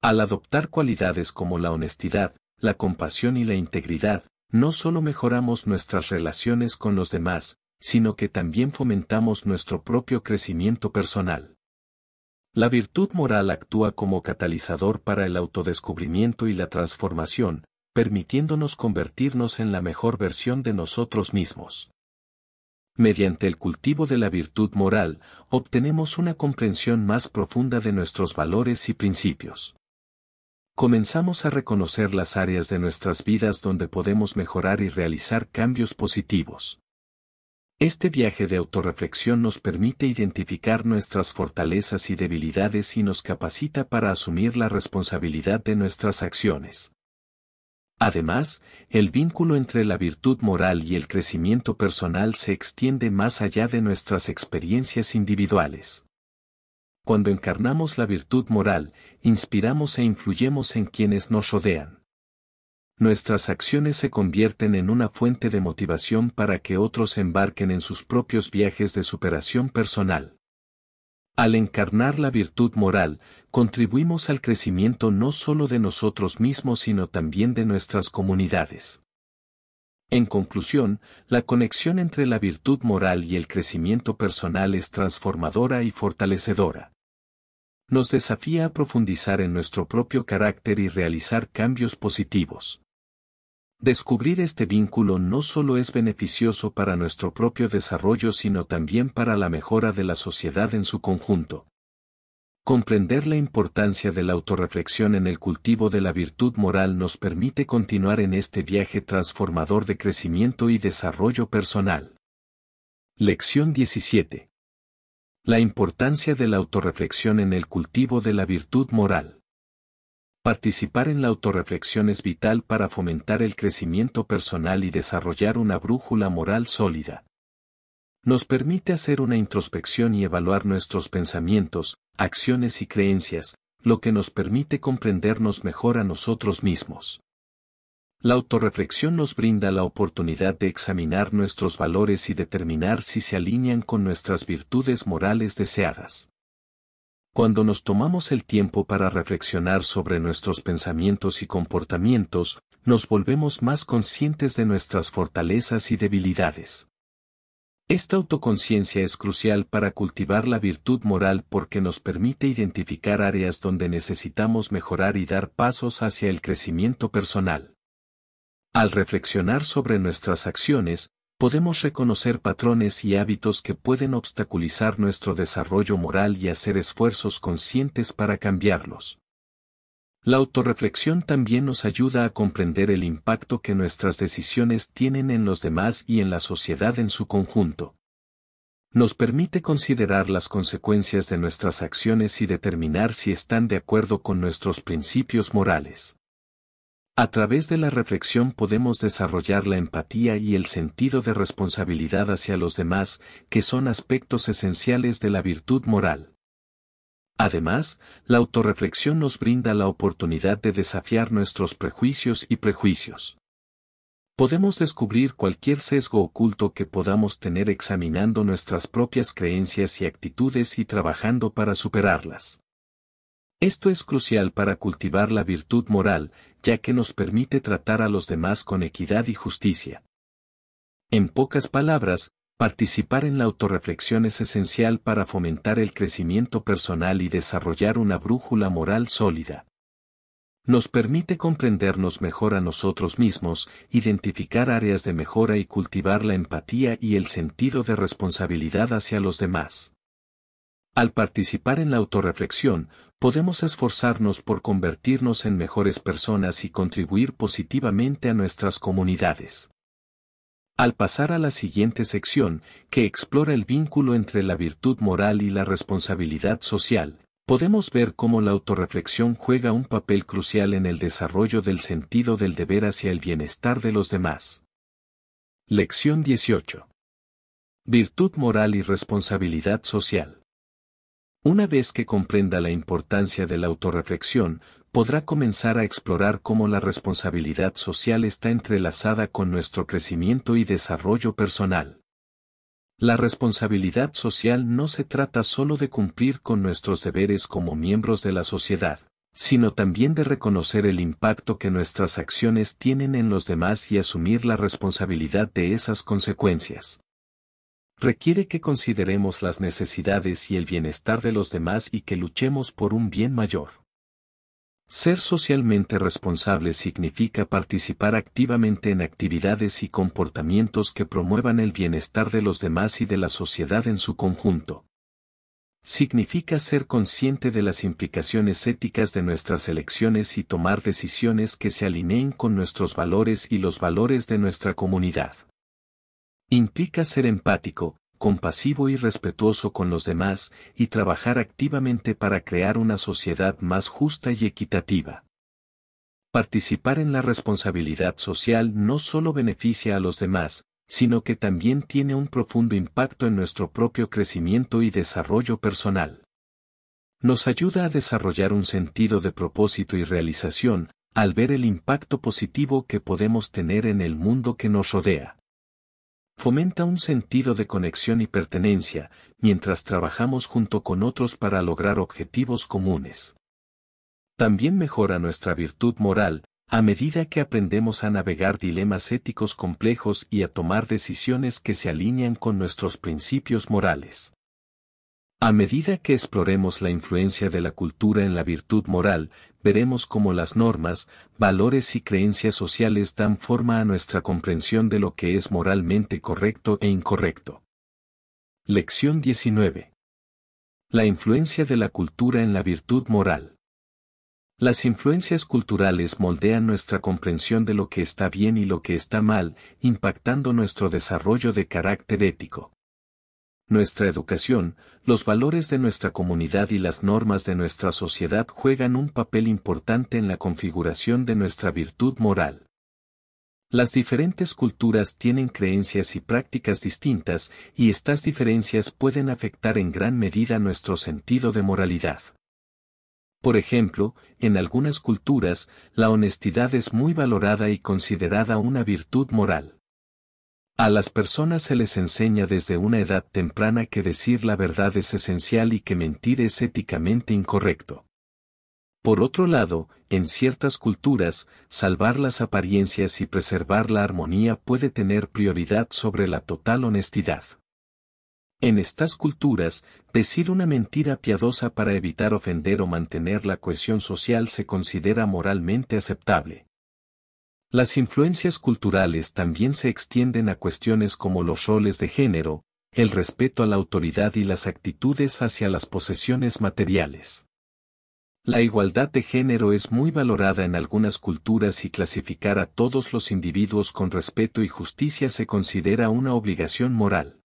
Al adoptar cualidades como la honestidad, la compasión y la integridad, no solo mejoramos nuestras relaciones con los demás, sino que también fomentamos nuestro propio crecimiento personal. La virtud moral actúa como catalizador para el autodescubrimiento y la transformación, permitiéndonos convertirnos en la mejor versión de nosotros mismos. Mediante el cultivo de la virtud moral, obtenemos una comprensión más profunda de nuestros valores y principios comenzamos a reconocer las áreas de nuestras vidas donde podemos mejorar y realizar cambios positivos. Este viaje de autorreflexión nos permite identificar nuestras fortalezas y debilidades y nos capacita para asumir la responsabilidad de nuestras acciones. Además, el vínculo entre la virtud moral y el crecimiento personal se extiende más allá de nuestras experiencias individuales cuando encarnamos la virtud moral, inspiramos e influyemos en quienes nos rodean. Nuestras acciones se convierten en una fuente de motivación para que otros embarquen en sus propios viajes de superación personal. Al encarnar la virtud moral, contribuimos al crecimiento no solo de nosotros mismos sino también de nuestras comunidades. En conclusión, la conexión entre la virtud moral y el crecimiento personal es transformadora y fortalecedora nos desafía a profundizar en nuestro propio carácter y realizar cambios positivos. Descubrir este vínculo no solo es beneficioso para nuestro propio desarrollo, sino también para la mejora de la sociedad en su conjunto. Comprender la importancia de la autorreflexión en el cultivo de la virtud moral nos permite continuar en este viaje transformador de crecimiento y desarrollo personal. Lección 17. La importancia de la autorreflexión en el cultivo de la virtud moral. Participar en la autorreflexión es vital para fomentar el crecimiento personal y desarrollar una brújula moral sólida. Nos permite hacer una introspección y evaluar nuestros pensamientos, acciones y creencias, lo que nos permite comprendernos mejor a nosotros mismos. La autorreflexión nos brinda la oportunidad de examinar nuestros valores y determinar si se alinean con nuestras virtudes morales deseadas. Cuando nos tomamos el tiempo para reflexionar sobre nuestros pensamientos y comportamientos, nos volvemos más conscientes de nuestras fortalezas y debilidades. Esta autoconciencia es crucial para cultivar la virtud moral porque nos permite identificar áreas donde necesitamos mejorar y dar pasos hacia el crecimiento personal. Al reflexionar sobre nuestras acciones, podemos reconocer patrones y hábitos que pueden obstaculizar nuestro desarrollo moral y hacer esfuerzos conscientes para cambiarlos. La autorreflexión también nos ayuda a comprender el impacto que nuestras decisiones tienen en los demás y en la sociedad en su conjunto. Nos permite considerar las consecuencias de nuestras acciones y determinar si están de acuerdo con nuestros principios morales. A través de la reflexión podemos desarrollar la empatía y el sentido de responsabilidad hacia los demás, que son aspectos esenciales de la virtud moral. Además, la autorreflexión nos brinda la oportunidad de desafiar nuestros prejuicios y prejuicios. Podemos descubrir cualquier sesgo oculto que podamos tener examinando nuestras propias creencias y actitudes y trabajando para superarlas. Esto es crucial para cultivar la virtud moral, ya que nos permite tratar a los demás con equidad y justicia. En pocas palabras, participar en la autorreflexión es esencial para fomentar el crecimiento personal y desarrollar una brújula moral sólida. Nos permite comprendernos mejor a nosotros mismos, identificar áreas de mejora y cultivar la empatía y el sentido de responsabilidad hacia los demás. Al participar en la autorreflexión, podemos esforzarnos por convertirnos en mejores personas y contribuir positivamente a nuestras comunidades. Al pasar a la siguiente sección, que explora el vínculo entre la virtud moral y la responsabilidad social, podemos ver cómo la autorreflexión juega un papel crucial en el desarrollo del sentido del deber hacia el bienestar de los demás. Lección 18. Virtud moral y responsabilidad social. Una vez que comprenda la importancia de la autorreflexión, podrá comenzar a explorar cómo la responsabilidad social está entrelazada con nuestro crecimiento y desarrollo personal. La responsabilidad social no se trata solo de cumplir con nuestros deberes como miembros de la sociedad, sino también de reconocer el impacto que nuestras acciones tienen en los demás y asumir la responsabilidad de esas consecuencias requiere que consideremos las necesidades y el bienestar de los demás y que luchemos por un bien mayor. Ser socialmente responsable significa participar activamente en actividades y comportamientos que promuevan el bienestar de los demás y de la sociedad en su conjunto. Significa ser consciente de las implicaciones éticas de nuestras elecciones y tomar decisiones que se alineen con nuestros valores y los valores de nuestra comunidad. Implica ser empático, compasivo y respetuoso con los demás, y trabajar activamente para crear una sociedad más justa y equitativa. Participar en la responsabilidad social no solo beneficia a los demás, sino que también tiene un profundo impacto en nuestro propio crecimiento y desarrollo personal. Nos ayuda a desarrollar un sentido de propósito y realización, al ver el impacto positivo que podemos tener en el mundo que nos rodea. Fomenta un sentido de conexión y pertenencia, mientras trabajamos junto con otros para lograr objetivos comunes. También mejora nuestra virtud moral, a medida que aprendemos a navegar dilemas éticos complejos y a tomar decisiones que se alinean con nuestros principios morales. A medida que exploremos la influencia de la cultura en la virtud moral, veremos cómo las normas, valores y creencias sociales dan forma a nuestra comprensión de lo que es moralmente correcto e incorrecto. Lección 19. La influencia de la cultura en la virtud moral. Las influencias culturales moldean nuestra comprensión de lo que está bien y lo que está mal, impactando nuestro desarrollo de carácter ético nuestra educación, los valores de nuestra comunidad y las normas de nuestra sociedad juegan un papel importante en la configuración de nuestra virtud moral. Las diferentes culturas tienen creencias y prácticas distintas y estas diferencias pueden afectar en gran medida nuestro sentido de moralidad. Por ejemplo, en algunas culturas, la honestidad es muy valorada y considerada una virtud moral. A las personas se les enseña desde una edad temprana que decir la verdad es esencial y que mentir es éticamente incorrecto. Por otro lado, en ciertas culturas, salvar las apariencias y preservar la armonía puede tener prioridad sobre la total honestidad. En estas culturas, decir una mentira piadosa para evitar ofender o mantener la cohesión social se considera moralmente aceptable. Las influencias culturales también se extienden a cuestiones como los roles de género, el respeto a la autoridad y las actitudes hacia las posesiones materiales. La igualdad de género es muy valorada en algunas culturas y clasificar a todos los individuos con respeto y justicia se considera una obligación moral.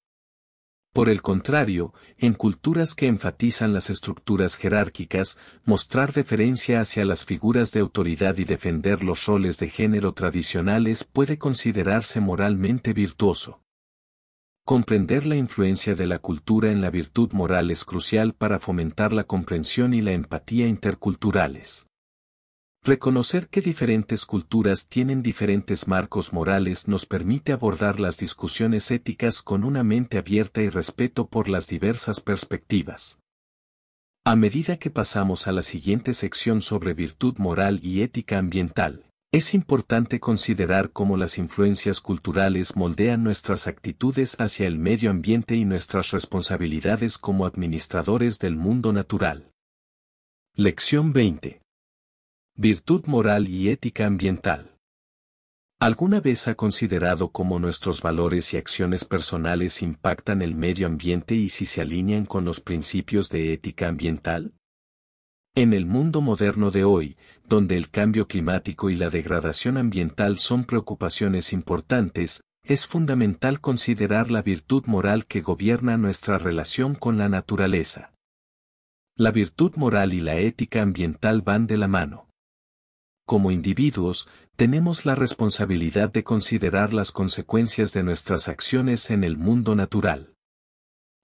Por el contrario, en culturas que enfatizan las estructuras jerárquicas, mostrar deferencia hacia las figuras de autoridad y defender los roles de género tradicionales puede considerarse moralmente virtuoso. Comprender la influencia de la cultura en la virtud moral es crucial para fomentar la comprensión y la empatía interculturales. Reconocer que diferentes culturas tienen diferentes marcos morales nos permite abordar las discusiones éticas con una mente abierta y respeto por las diversas perspectivas. A medida que pasamos a la siguiente sección sobre virtud moral y ética ambiental, es importante considerar cómo las influencias culturales moldean nuestras actitudes hacia el medio ambiente y nuestras responsabilidades como administradores del mundo natural. Lección 20. Virtud moral y ética ambiental. ¿Alguna vez ha considerado cómo nuestros valores y acciones personales impactan el medio ambiente y si se alinean con los principios de ética ambiental? En el mundo moderno de hoy, donde el cambio climático y la degradación ambiental son preocupaciones importantes, es fundamental considerar la virtud moral que gobierna nuestra relación con la naturaleza. La virtud moral y la ética ambiental van de la mano como individuos, tenemos la responsabilidad de considerar las consecuencias de nuestras acciones en el mundo natural.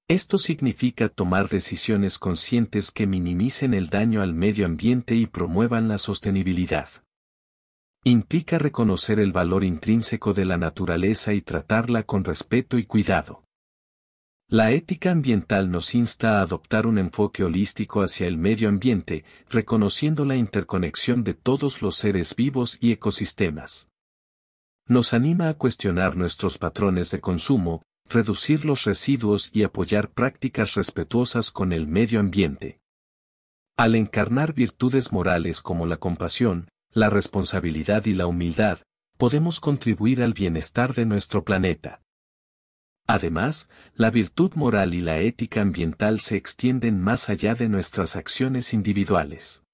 Esto significa tomar decisiones conscientes que minimicen el daño al medio ambiente y promuevan la sostenibilidad. Implica reconocer el valor intrínseco de la naturaleza y tratarla con respeto y cuidado. La ética ambiental nos insta a adoptar un enfoque holístico hacia el medio ambiente, reconociendo la interconexión de todos los seres vivos y ecosistemas. Nos anima a cuestionar nuestros patrones de consumo, reducir los residuos y apoyar prácticas respetuosas con el medio ambiente. Al encarnar virtudes morales como la compasión, la responsabilidad y la humildad, podemos contribuir al bienestar de nuestro planeta. Además, la virtud moral y la ética ambiental se extienden más allá de nuestras acciones individuales.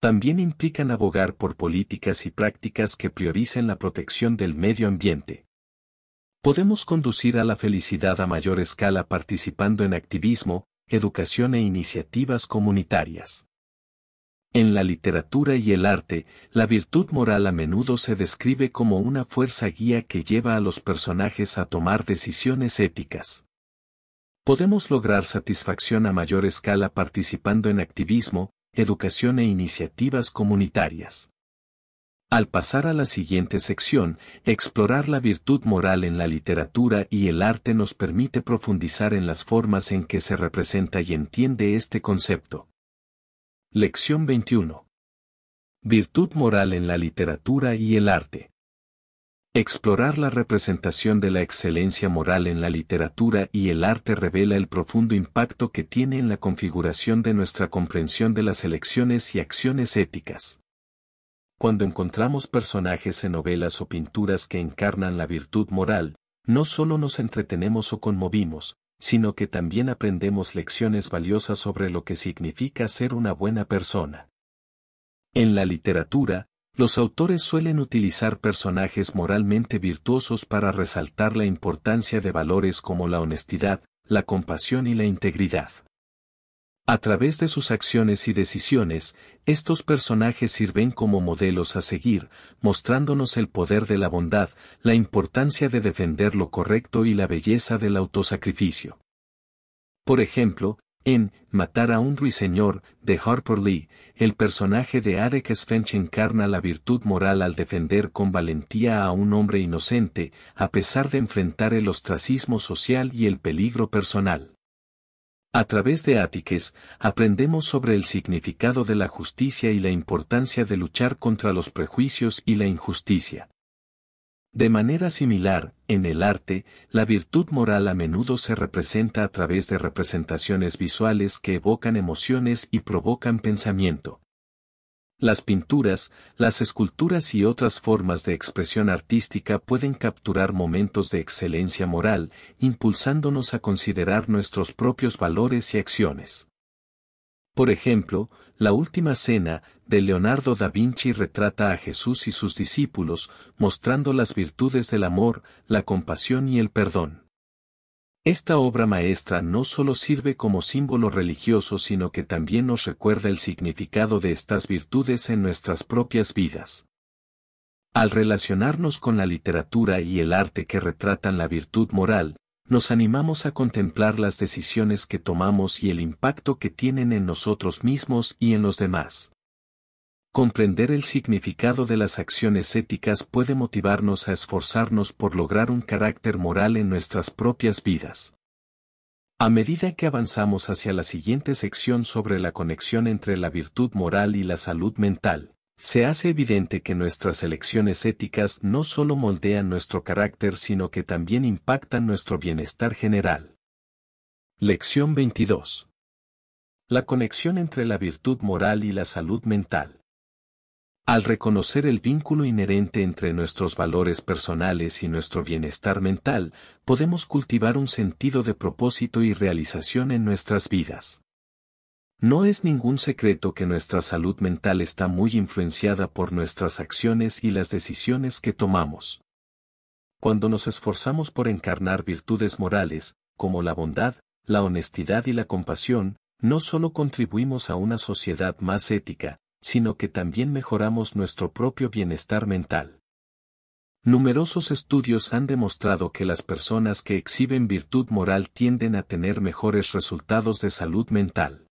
También implican abogar por políticas y prácticas que prioricen la protección del medio ambiente. Podemos conducir a la felicidad a mayor escala participando en activismo, educación e iniciativas comunitarias. En la literatura y el arte, la virtud moral a menudo se describe como una fuerza guía que lleva a los personajes a tomar decisiones éticas. Podemos lograr satisfacción a mayor escala participando en activismo, educación e iniciativas comunitarias. Al pasar a la siguiente sección, explorar la virtud moral en la literatura y el arte nos permite profundizar en las formas en que se representa y entiende este concepto. Lección 21. Virtud moral en la literatura y el arte. Explorar la representación de la excelencia moral en la literatura y el arte revela el profundo impacto que tiene en la configuración de nuestra comprensión de las elecciones y acciones éticas. Cuando encontramos personajes en novelas o pinturas que encarnan la virtud moral, no solo nos entretenemos o conmovimos, sino que también aprendemos lecciones valiosas sobre lo que significa ser una buena persona. En la literatura, los autores suelen utilizar personajes moralmente virtuosos para resaltar la importancia de valores como la honestidad, la compasión y la integridad. A través de sus acciones y decisiones, estos personajes sirven como modelos a seguir, mostrándonos el poder de la bondad, la importancia de defender lo correcto y la belleza del autosacrificio. Por ejemplo, en Matar a un ruiseñor, de Harper Lee, el personaje de Arek Svench encarna la virtud moral al defender con valentía a un hombre inocente, a pesar de enfrentar el ostracismo social y el peligro personal. A través de Átiques, aprendemos sobre el significado de la justicia y la importancia de luchar contra los prejuicios y la injusticia. De manera similar, en el arte, la virtud moral a menudo se representa a través de representaciones visuales que evocan emociones y provocan pensamiento. Las pinturas, las esculturas y otras formas de expresión artística pueden capturar momentos de excelencia moral, impulsándonos a considerar nuestros propios valores y acciones. Por ejemplo, La Última Cena de Leonardo da Vinci retrata a Jesús y sus discípulos, mostrando las virtudes del amor, la compasión y el perdón. Esta obra maestra no solo sirve como símbolo religioso sino que también nos recuerda el significado de estas virtudes en nuestras propias vidas. Al relacionarnos con la literatura y el arte que retratan la virtud moral, nos animamos a contemplar las decisiones que tomamos y el impacto que tienen en nosotros mismos y en los demás. Comprender el significado de las acciones éticas puede motivarnos a esforzarnos por lograr un carácter moral en nuestras propias vidas. A medida que avanzamos hacia la siguiente sección sobre la conexión entre la virtud moral y la salud mental, se hace evidente que nuestras elecciones éticas no solo moldean nuestro carácter sino que también impactan nuestro bienestar general. Lección 22. La conexión entre la virtud moral y la salud mental. Al reconocer el vínculo inherente entre nuestros valores personales y nuestro bienestar mental, podemos cultivar un sentido de propósito y realización en nuestras vidas. No es ningún secreto que nuestra salud mental está muy influenciada por nuestras acciones y las decisiones que tomamos. Cuando nos esforzamos por encarnar virtudes morales, como la bondad, la honestidad y la compasión, no solo contribuimos a una sociedad más ética, sino que también mejoramos nuestro propio bienestar mental. Numerosos estudios han demostrado que las personas que exhiben virtud moral tienden a tener mejores resultados de salud mental.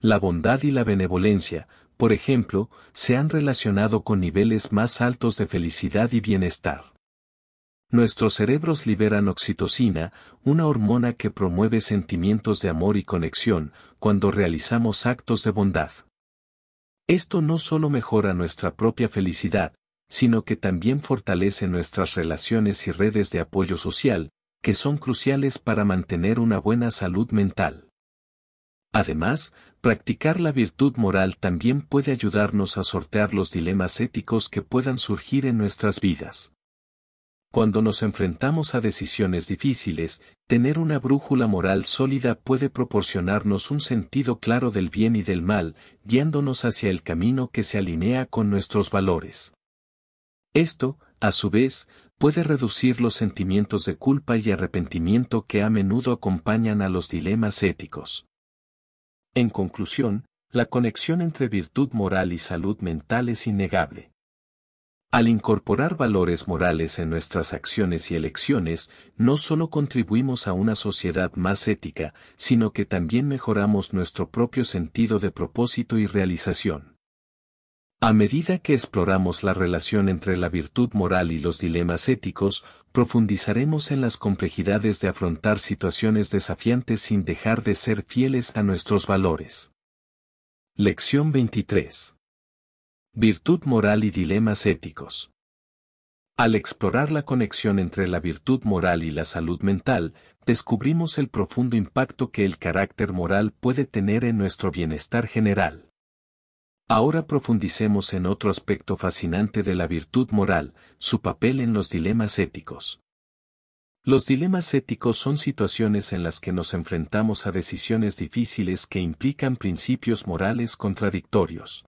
La bondad y la benevolencia, por ejemplo, se han relacionado con niveles más altos de felicidad y bienestar. Nuestros cerebros liberan oxitocina, una hormona que promueve sentimientos de amor y conexión, cuando realizamos actos de bondad. Esto no solo mejora nuestra propia felicidad, sino que también fortalece nuestras relaciones y redes de apoyo social, que son cruciales para mantener una buena salud mental. Además, practicar la virtud moral también puede ayudarnos a sortear los dilemas éticos que puedan surgir en nuestras vidas. Cuando nos enfrentamos a decisiones difíciles, tener una brújula moral sólida puede proporcionarnos un sentido claro del bien y del mal, guiándonos hacia el camino que se alinea con nuestros valores. Esto, a su vez, puede reducir los sentimientos de culpa y arrepentimiento que a menudo acompañan a los dilemas éticos. En conclusión, la conexión entre virtud moral y salud mental es innegable. Al incorporar valores morales en nuestras acciones y elecciones, no solo contribuimos a una sociedad más ética, sino que también mejoramos nuestro propio sentido de propósito y realización. A medida que exploramos la relación entre la virtud moral y los dilemas éticos, profundizaremos en las complejidades de afrontar situaciones desafiantes sin dejar de ser fieles a nuestros valores. Lección 23 Virtud moral y dilemas éticos. Al explorar la conexión entre la virtud moral y la salud mental, descubrimos el profundo impacto que el carácter moral puede tener en nuestro bienestar general. Ahora profundicemos en otro aspecto fascinante de la virtud moral, su papel en los dilemas éticos. Los dilemas éticos son situaciones en las que nos enfrentamos a decisiones difíciles que implican principios morales contradictorios.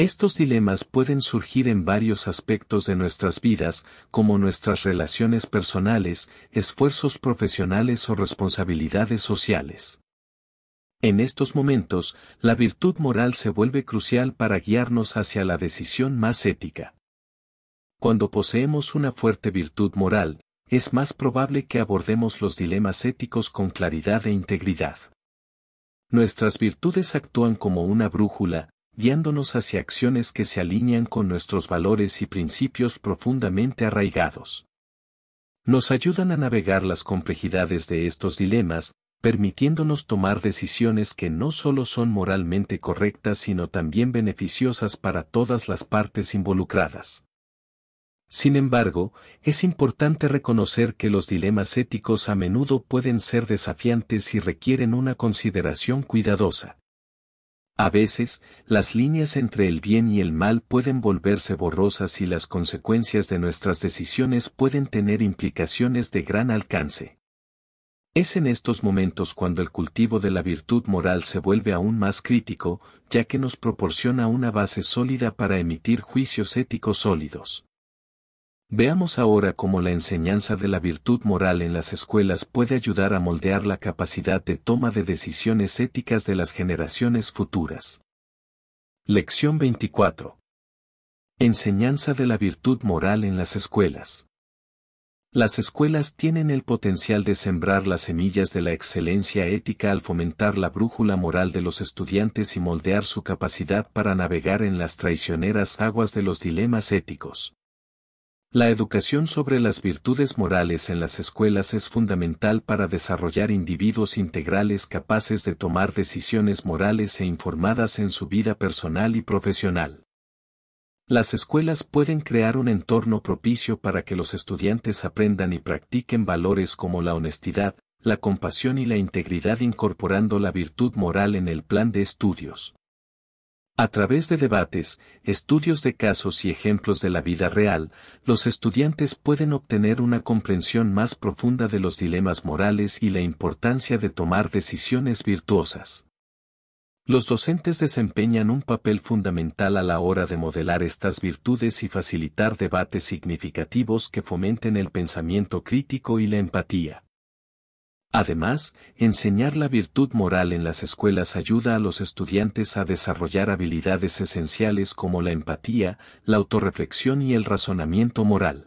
Estos dilemas pueden surgir en varios aspectos de nuestras vidas, como nuestras relaciones personales, esfuerzos profesionales o responsabilidades sociales. En estos momentos, la virtud moral se vuelve crucial para guiarnos hacia la decisión más ética. Cuando poseemos una fuerte virtud moral, es más probable que abordemos los dilemas éticos con claridad e integridad. Nuestras virtudes actúan como una brújula, guiándonos hacia acciones que se alinean con nuestros valores y principios profundamente arraigados. Nos ayudan a navegar las complejidades de estos dilemas, permitiéndonos tomar decisiones que no solo son moralmente correctas sino también beneficiosas para todas las partes involucradas. Sin embargo, es importante reconocer que los dilemas éticos a menudo pueden ser desafiantes y requieren una consideración cuidadosa. A veces, las líneas entre el bien y el mal pueden volverse borrosas y las consecuencias de nuestras decisiones pueden tener implicaciones de gran alcance. Es en estos momentos cuando el cultivo de la virtud moral se vuelve aún más crítico, ya que nos proporciona una base sólida para emitir juicios éticos sólidos. Veamos ahora cómo la enseñanza de la virtud moral en las escuelas puede ayudar a moldear la capacidad de toma de decisiones éticas de las generaciones futuras. Lección 24. Enseñanza de la virtud moral en las escuelas. Las escuelas tienen el potencial de sembrar las semillas de la excelencia ética al fomentar la brújula moral de los estudiantes y moldear su capacidad para navegar en las traicioneras aguas de los dilemas éticos. La educación sobre las virtudes morales en las escuelas es fundamental para desarrollar individuos integrales capaces de tomar decisiones morales e informadas en su vida personal y profesional. Las escuelas pueden crear un entorno propicio para que los estudiantes aprendan y practiquen valores como la honestidad, la compasión y la integridad incorporando la virtud moral en el plan de estudios. A través de debates, estudios de casos y ejemplos de la vida real, los estudiantes pueden obtener una comprensión más profunda de los dilemas morales y la importancia de tomar decisiones virtuosas. Los docentes desempeñan un papel fundamental a la hora de modelar estas virtudes y facilitar debates significativos que fomenten el pensamiento crítico y la empatía. Además, enseñar la virtud moral en las escuelas ayuda a los estudiantes a desarrollar habilidades esenciales como la empatía, la autorreflexión y el razonamiento moral.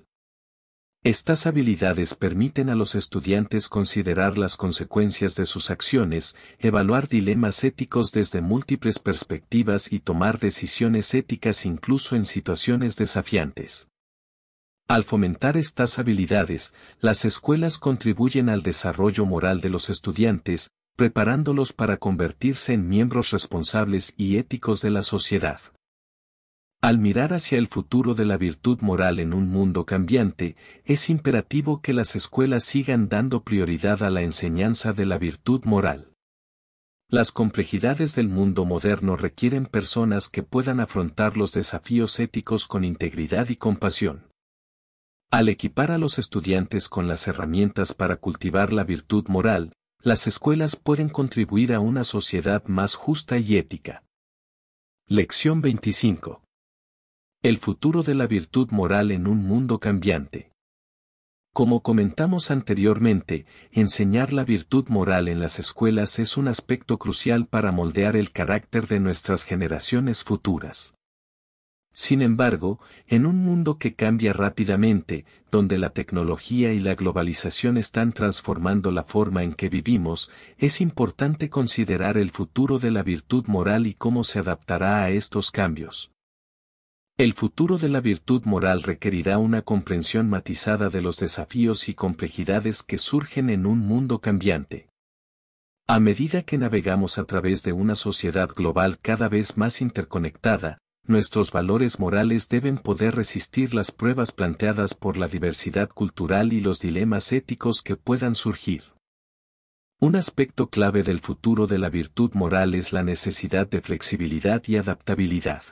Estas habilidades permiten a los estudiantes considerar las consecuencias de sus acciones, evaluar dilemas éticos desde múltiples perspectivas y tomar decisiones éticas incluso en situaciones desafiantes. Al fomentar estas habilidades, las escuelas contribuyen al desarrollo moral de los estudiantes, preparándolos para convertirse en miembros responsables y éticos de la sociedad. Al mirar hacia el futuro de la virtud moral en un mundo cambiante, es imperativo que las escuelas sigan dando prioridad a la enseñanza de la virtud moral. Las complejidades del mundo moderno requieren personas que puedan afrontar los desafíos éticos con integridad y compasión. Al equipar a los estudiantes con las herramientas para cultivar la virtud moral, las escuelas pueden contribuir a una sociedad más justa y ética. Lección 25. El futuro de la virtud moral en un mundo cambiante. Como comentamos anteriormente, enseñar la virtud moral en las escuelas es un aspecto crucial para moldear el carácter de nuestras generaciones futuras. Sin embargo, en un mundo que cambia rápidamente, donde la tecnología y la globalización están transformando la forma en que vivimos, es importante considerar el futuro de la virtud moral y cómo se adaptará a estos cambios. El futuro de la virtud moral requerirá una comprensión matizada de los desafíos y complejidades que surgen en un mundo cambiante. A medida que navegamos a través de una sociedad global cada vez más interconectada, nuestros valores morales deben poder resistir las pruebas planteadas por la diversidad cultural y los dilemas éticos que puedan surgir. Un aspecto clave del futuro de la virtud moral es la necesidad de flexibilidad y adaptabilidad.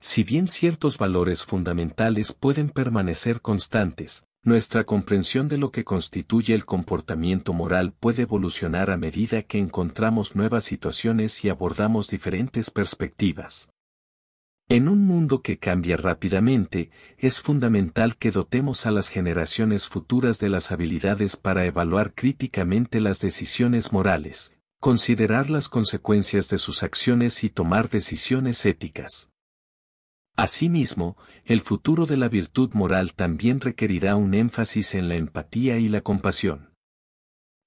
Si bien ciertos valores fundamentales pueden permanecer constantes, nuestra comprensión de lo que constituye el comportamiento moral puede evolucionar a medida que encontramos nuevas situaciones y abordamos diferentes perspectivas. En un mundo que cambia rápidamente, es fundamental que dotemos a las generaciones futuras de las habilidades para evaluar críticamente las decisiones morales, considerar las consecuencias de sus acciones y tomar decisiones éticas. Asimismo, el futuro de la virtud moral también requerirá un énfasis en la empatía y la compasión.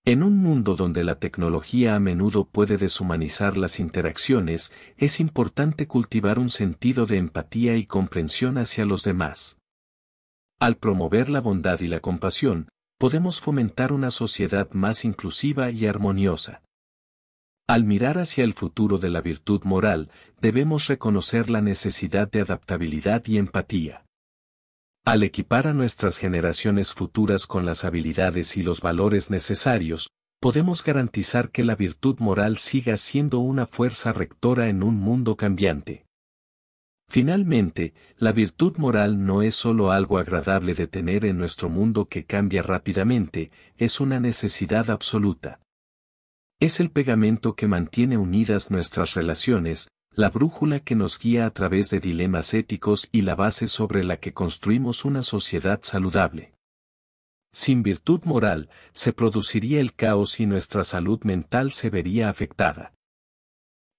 En un mundo donde la tecnología a menudo puede deshumanizar las interacciones, es importante cultivar un sentido de empatía y comprensión hacia los demás. Al promover la bondad y la compasión, podemos fomentar una sociedad más inclusiva y armoniosa. Al mirar hacia el futuro de la virtud moral, debemos reconocer la necesidad de adaptabilidad y empatía. Al equipar a nuestras generaciones futuras con las habilidades y los valores necesarios, podemos garantizar que la virtud moral siga siendo una fuerza rectora en un mundo cambiante. Finalmente, la virtud moral no es solo algo agradable de tener en nuestro mundo que cambia rápidamente, es una necesidad absoluta. Es el pegamento que mantiene unidas nuestras relaciones, la brújula que nos guía a través de dilemas éticos y la base sobre la que construimos una sociedad saludable. Sin virtud moral, se produciría el caos y nuestra salud mental se vería afectada.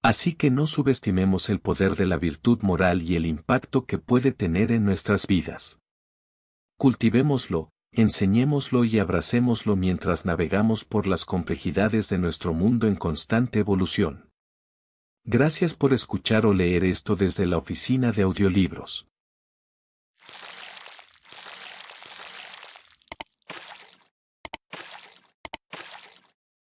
Así que no subestimemos el poder de la virtud moral y el impacto que puede tener en nuestras vidas. Cultivémoslo, enseñémoslo y abracémoslo mientras navegamos por las complejidades de nuestro mundo en constante evolución. Gracias por escuchar o leer esto desde la oficina de audiolibros.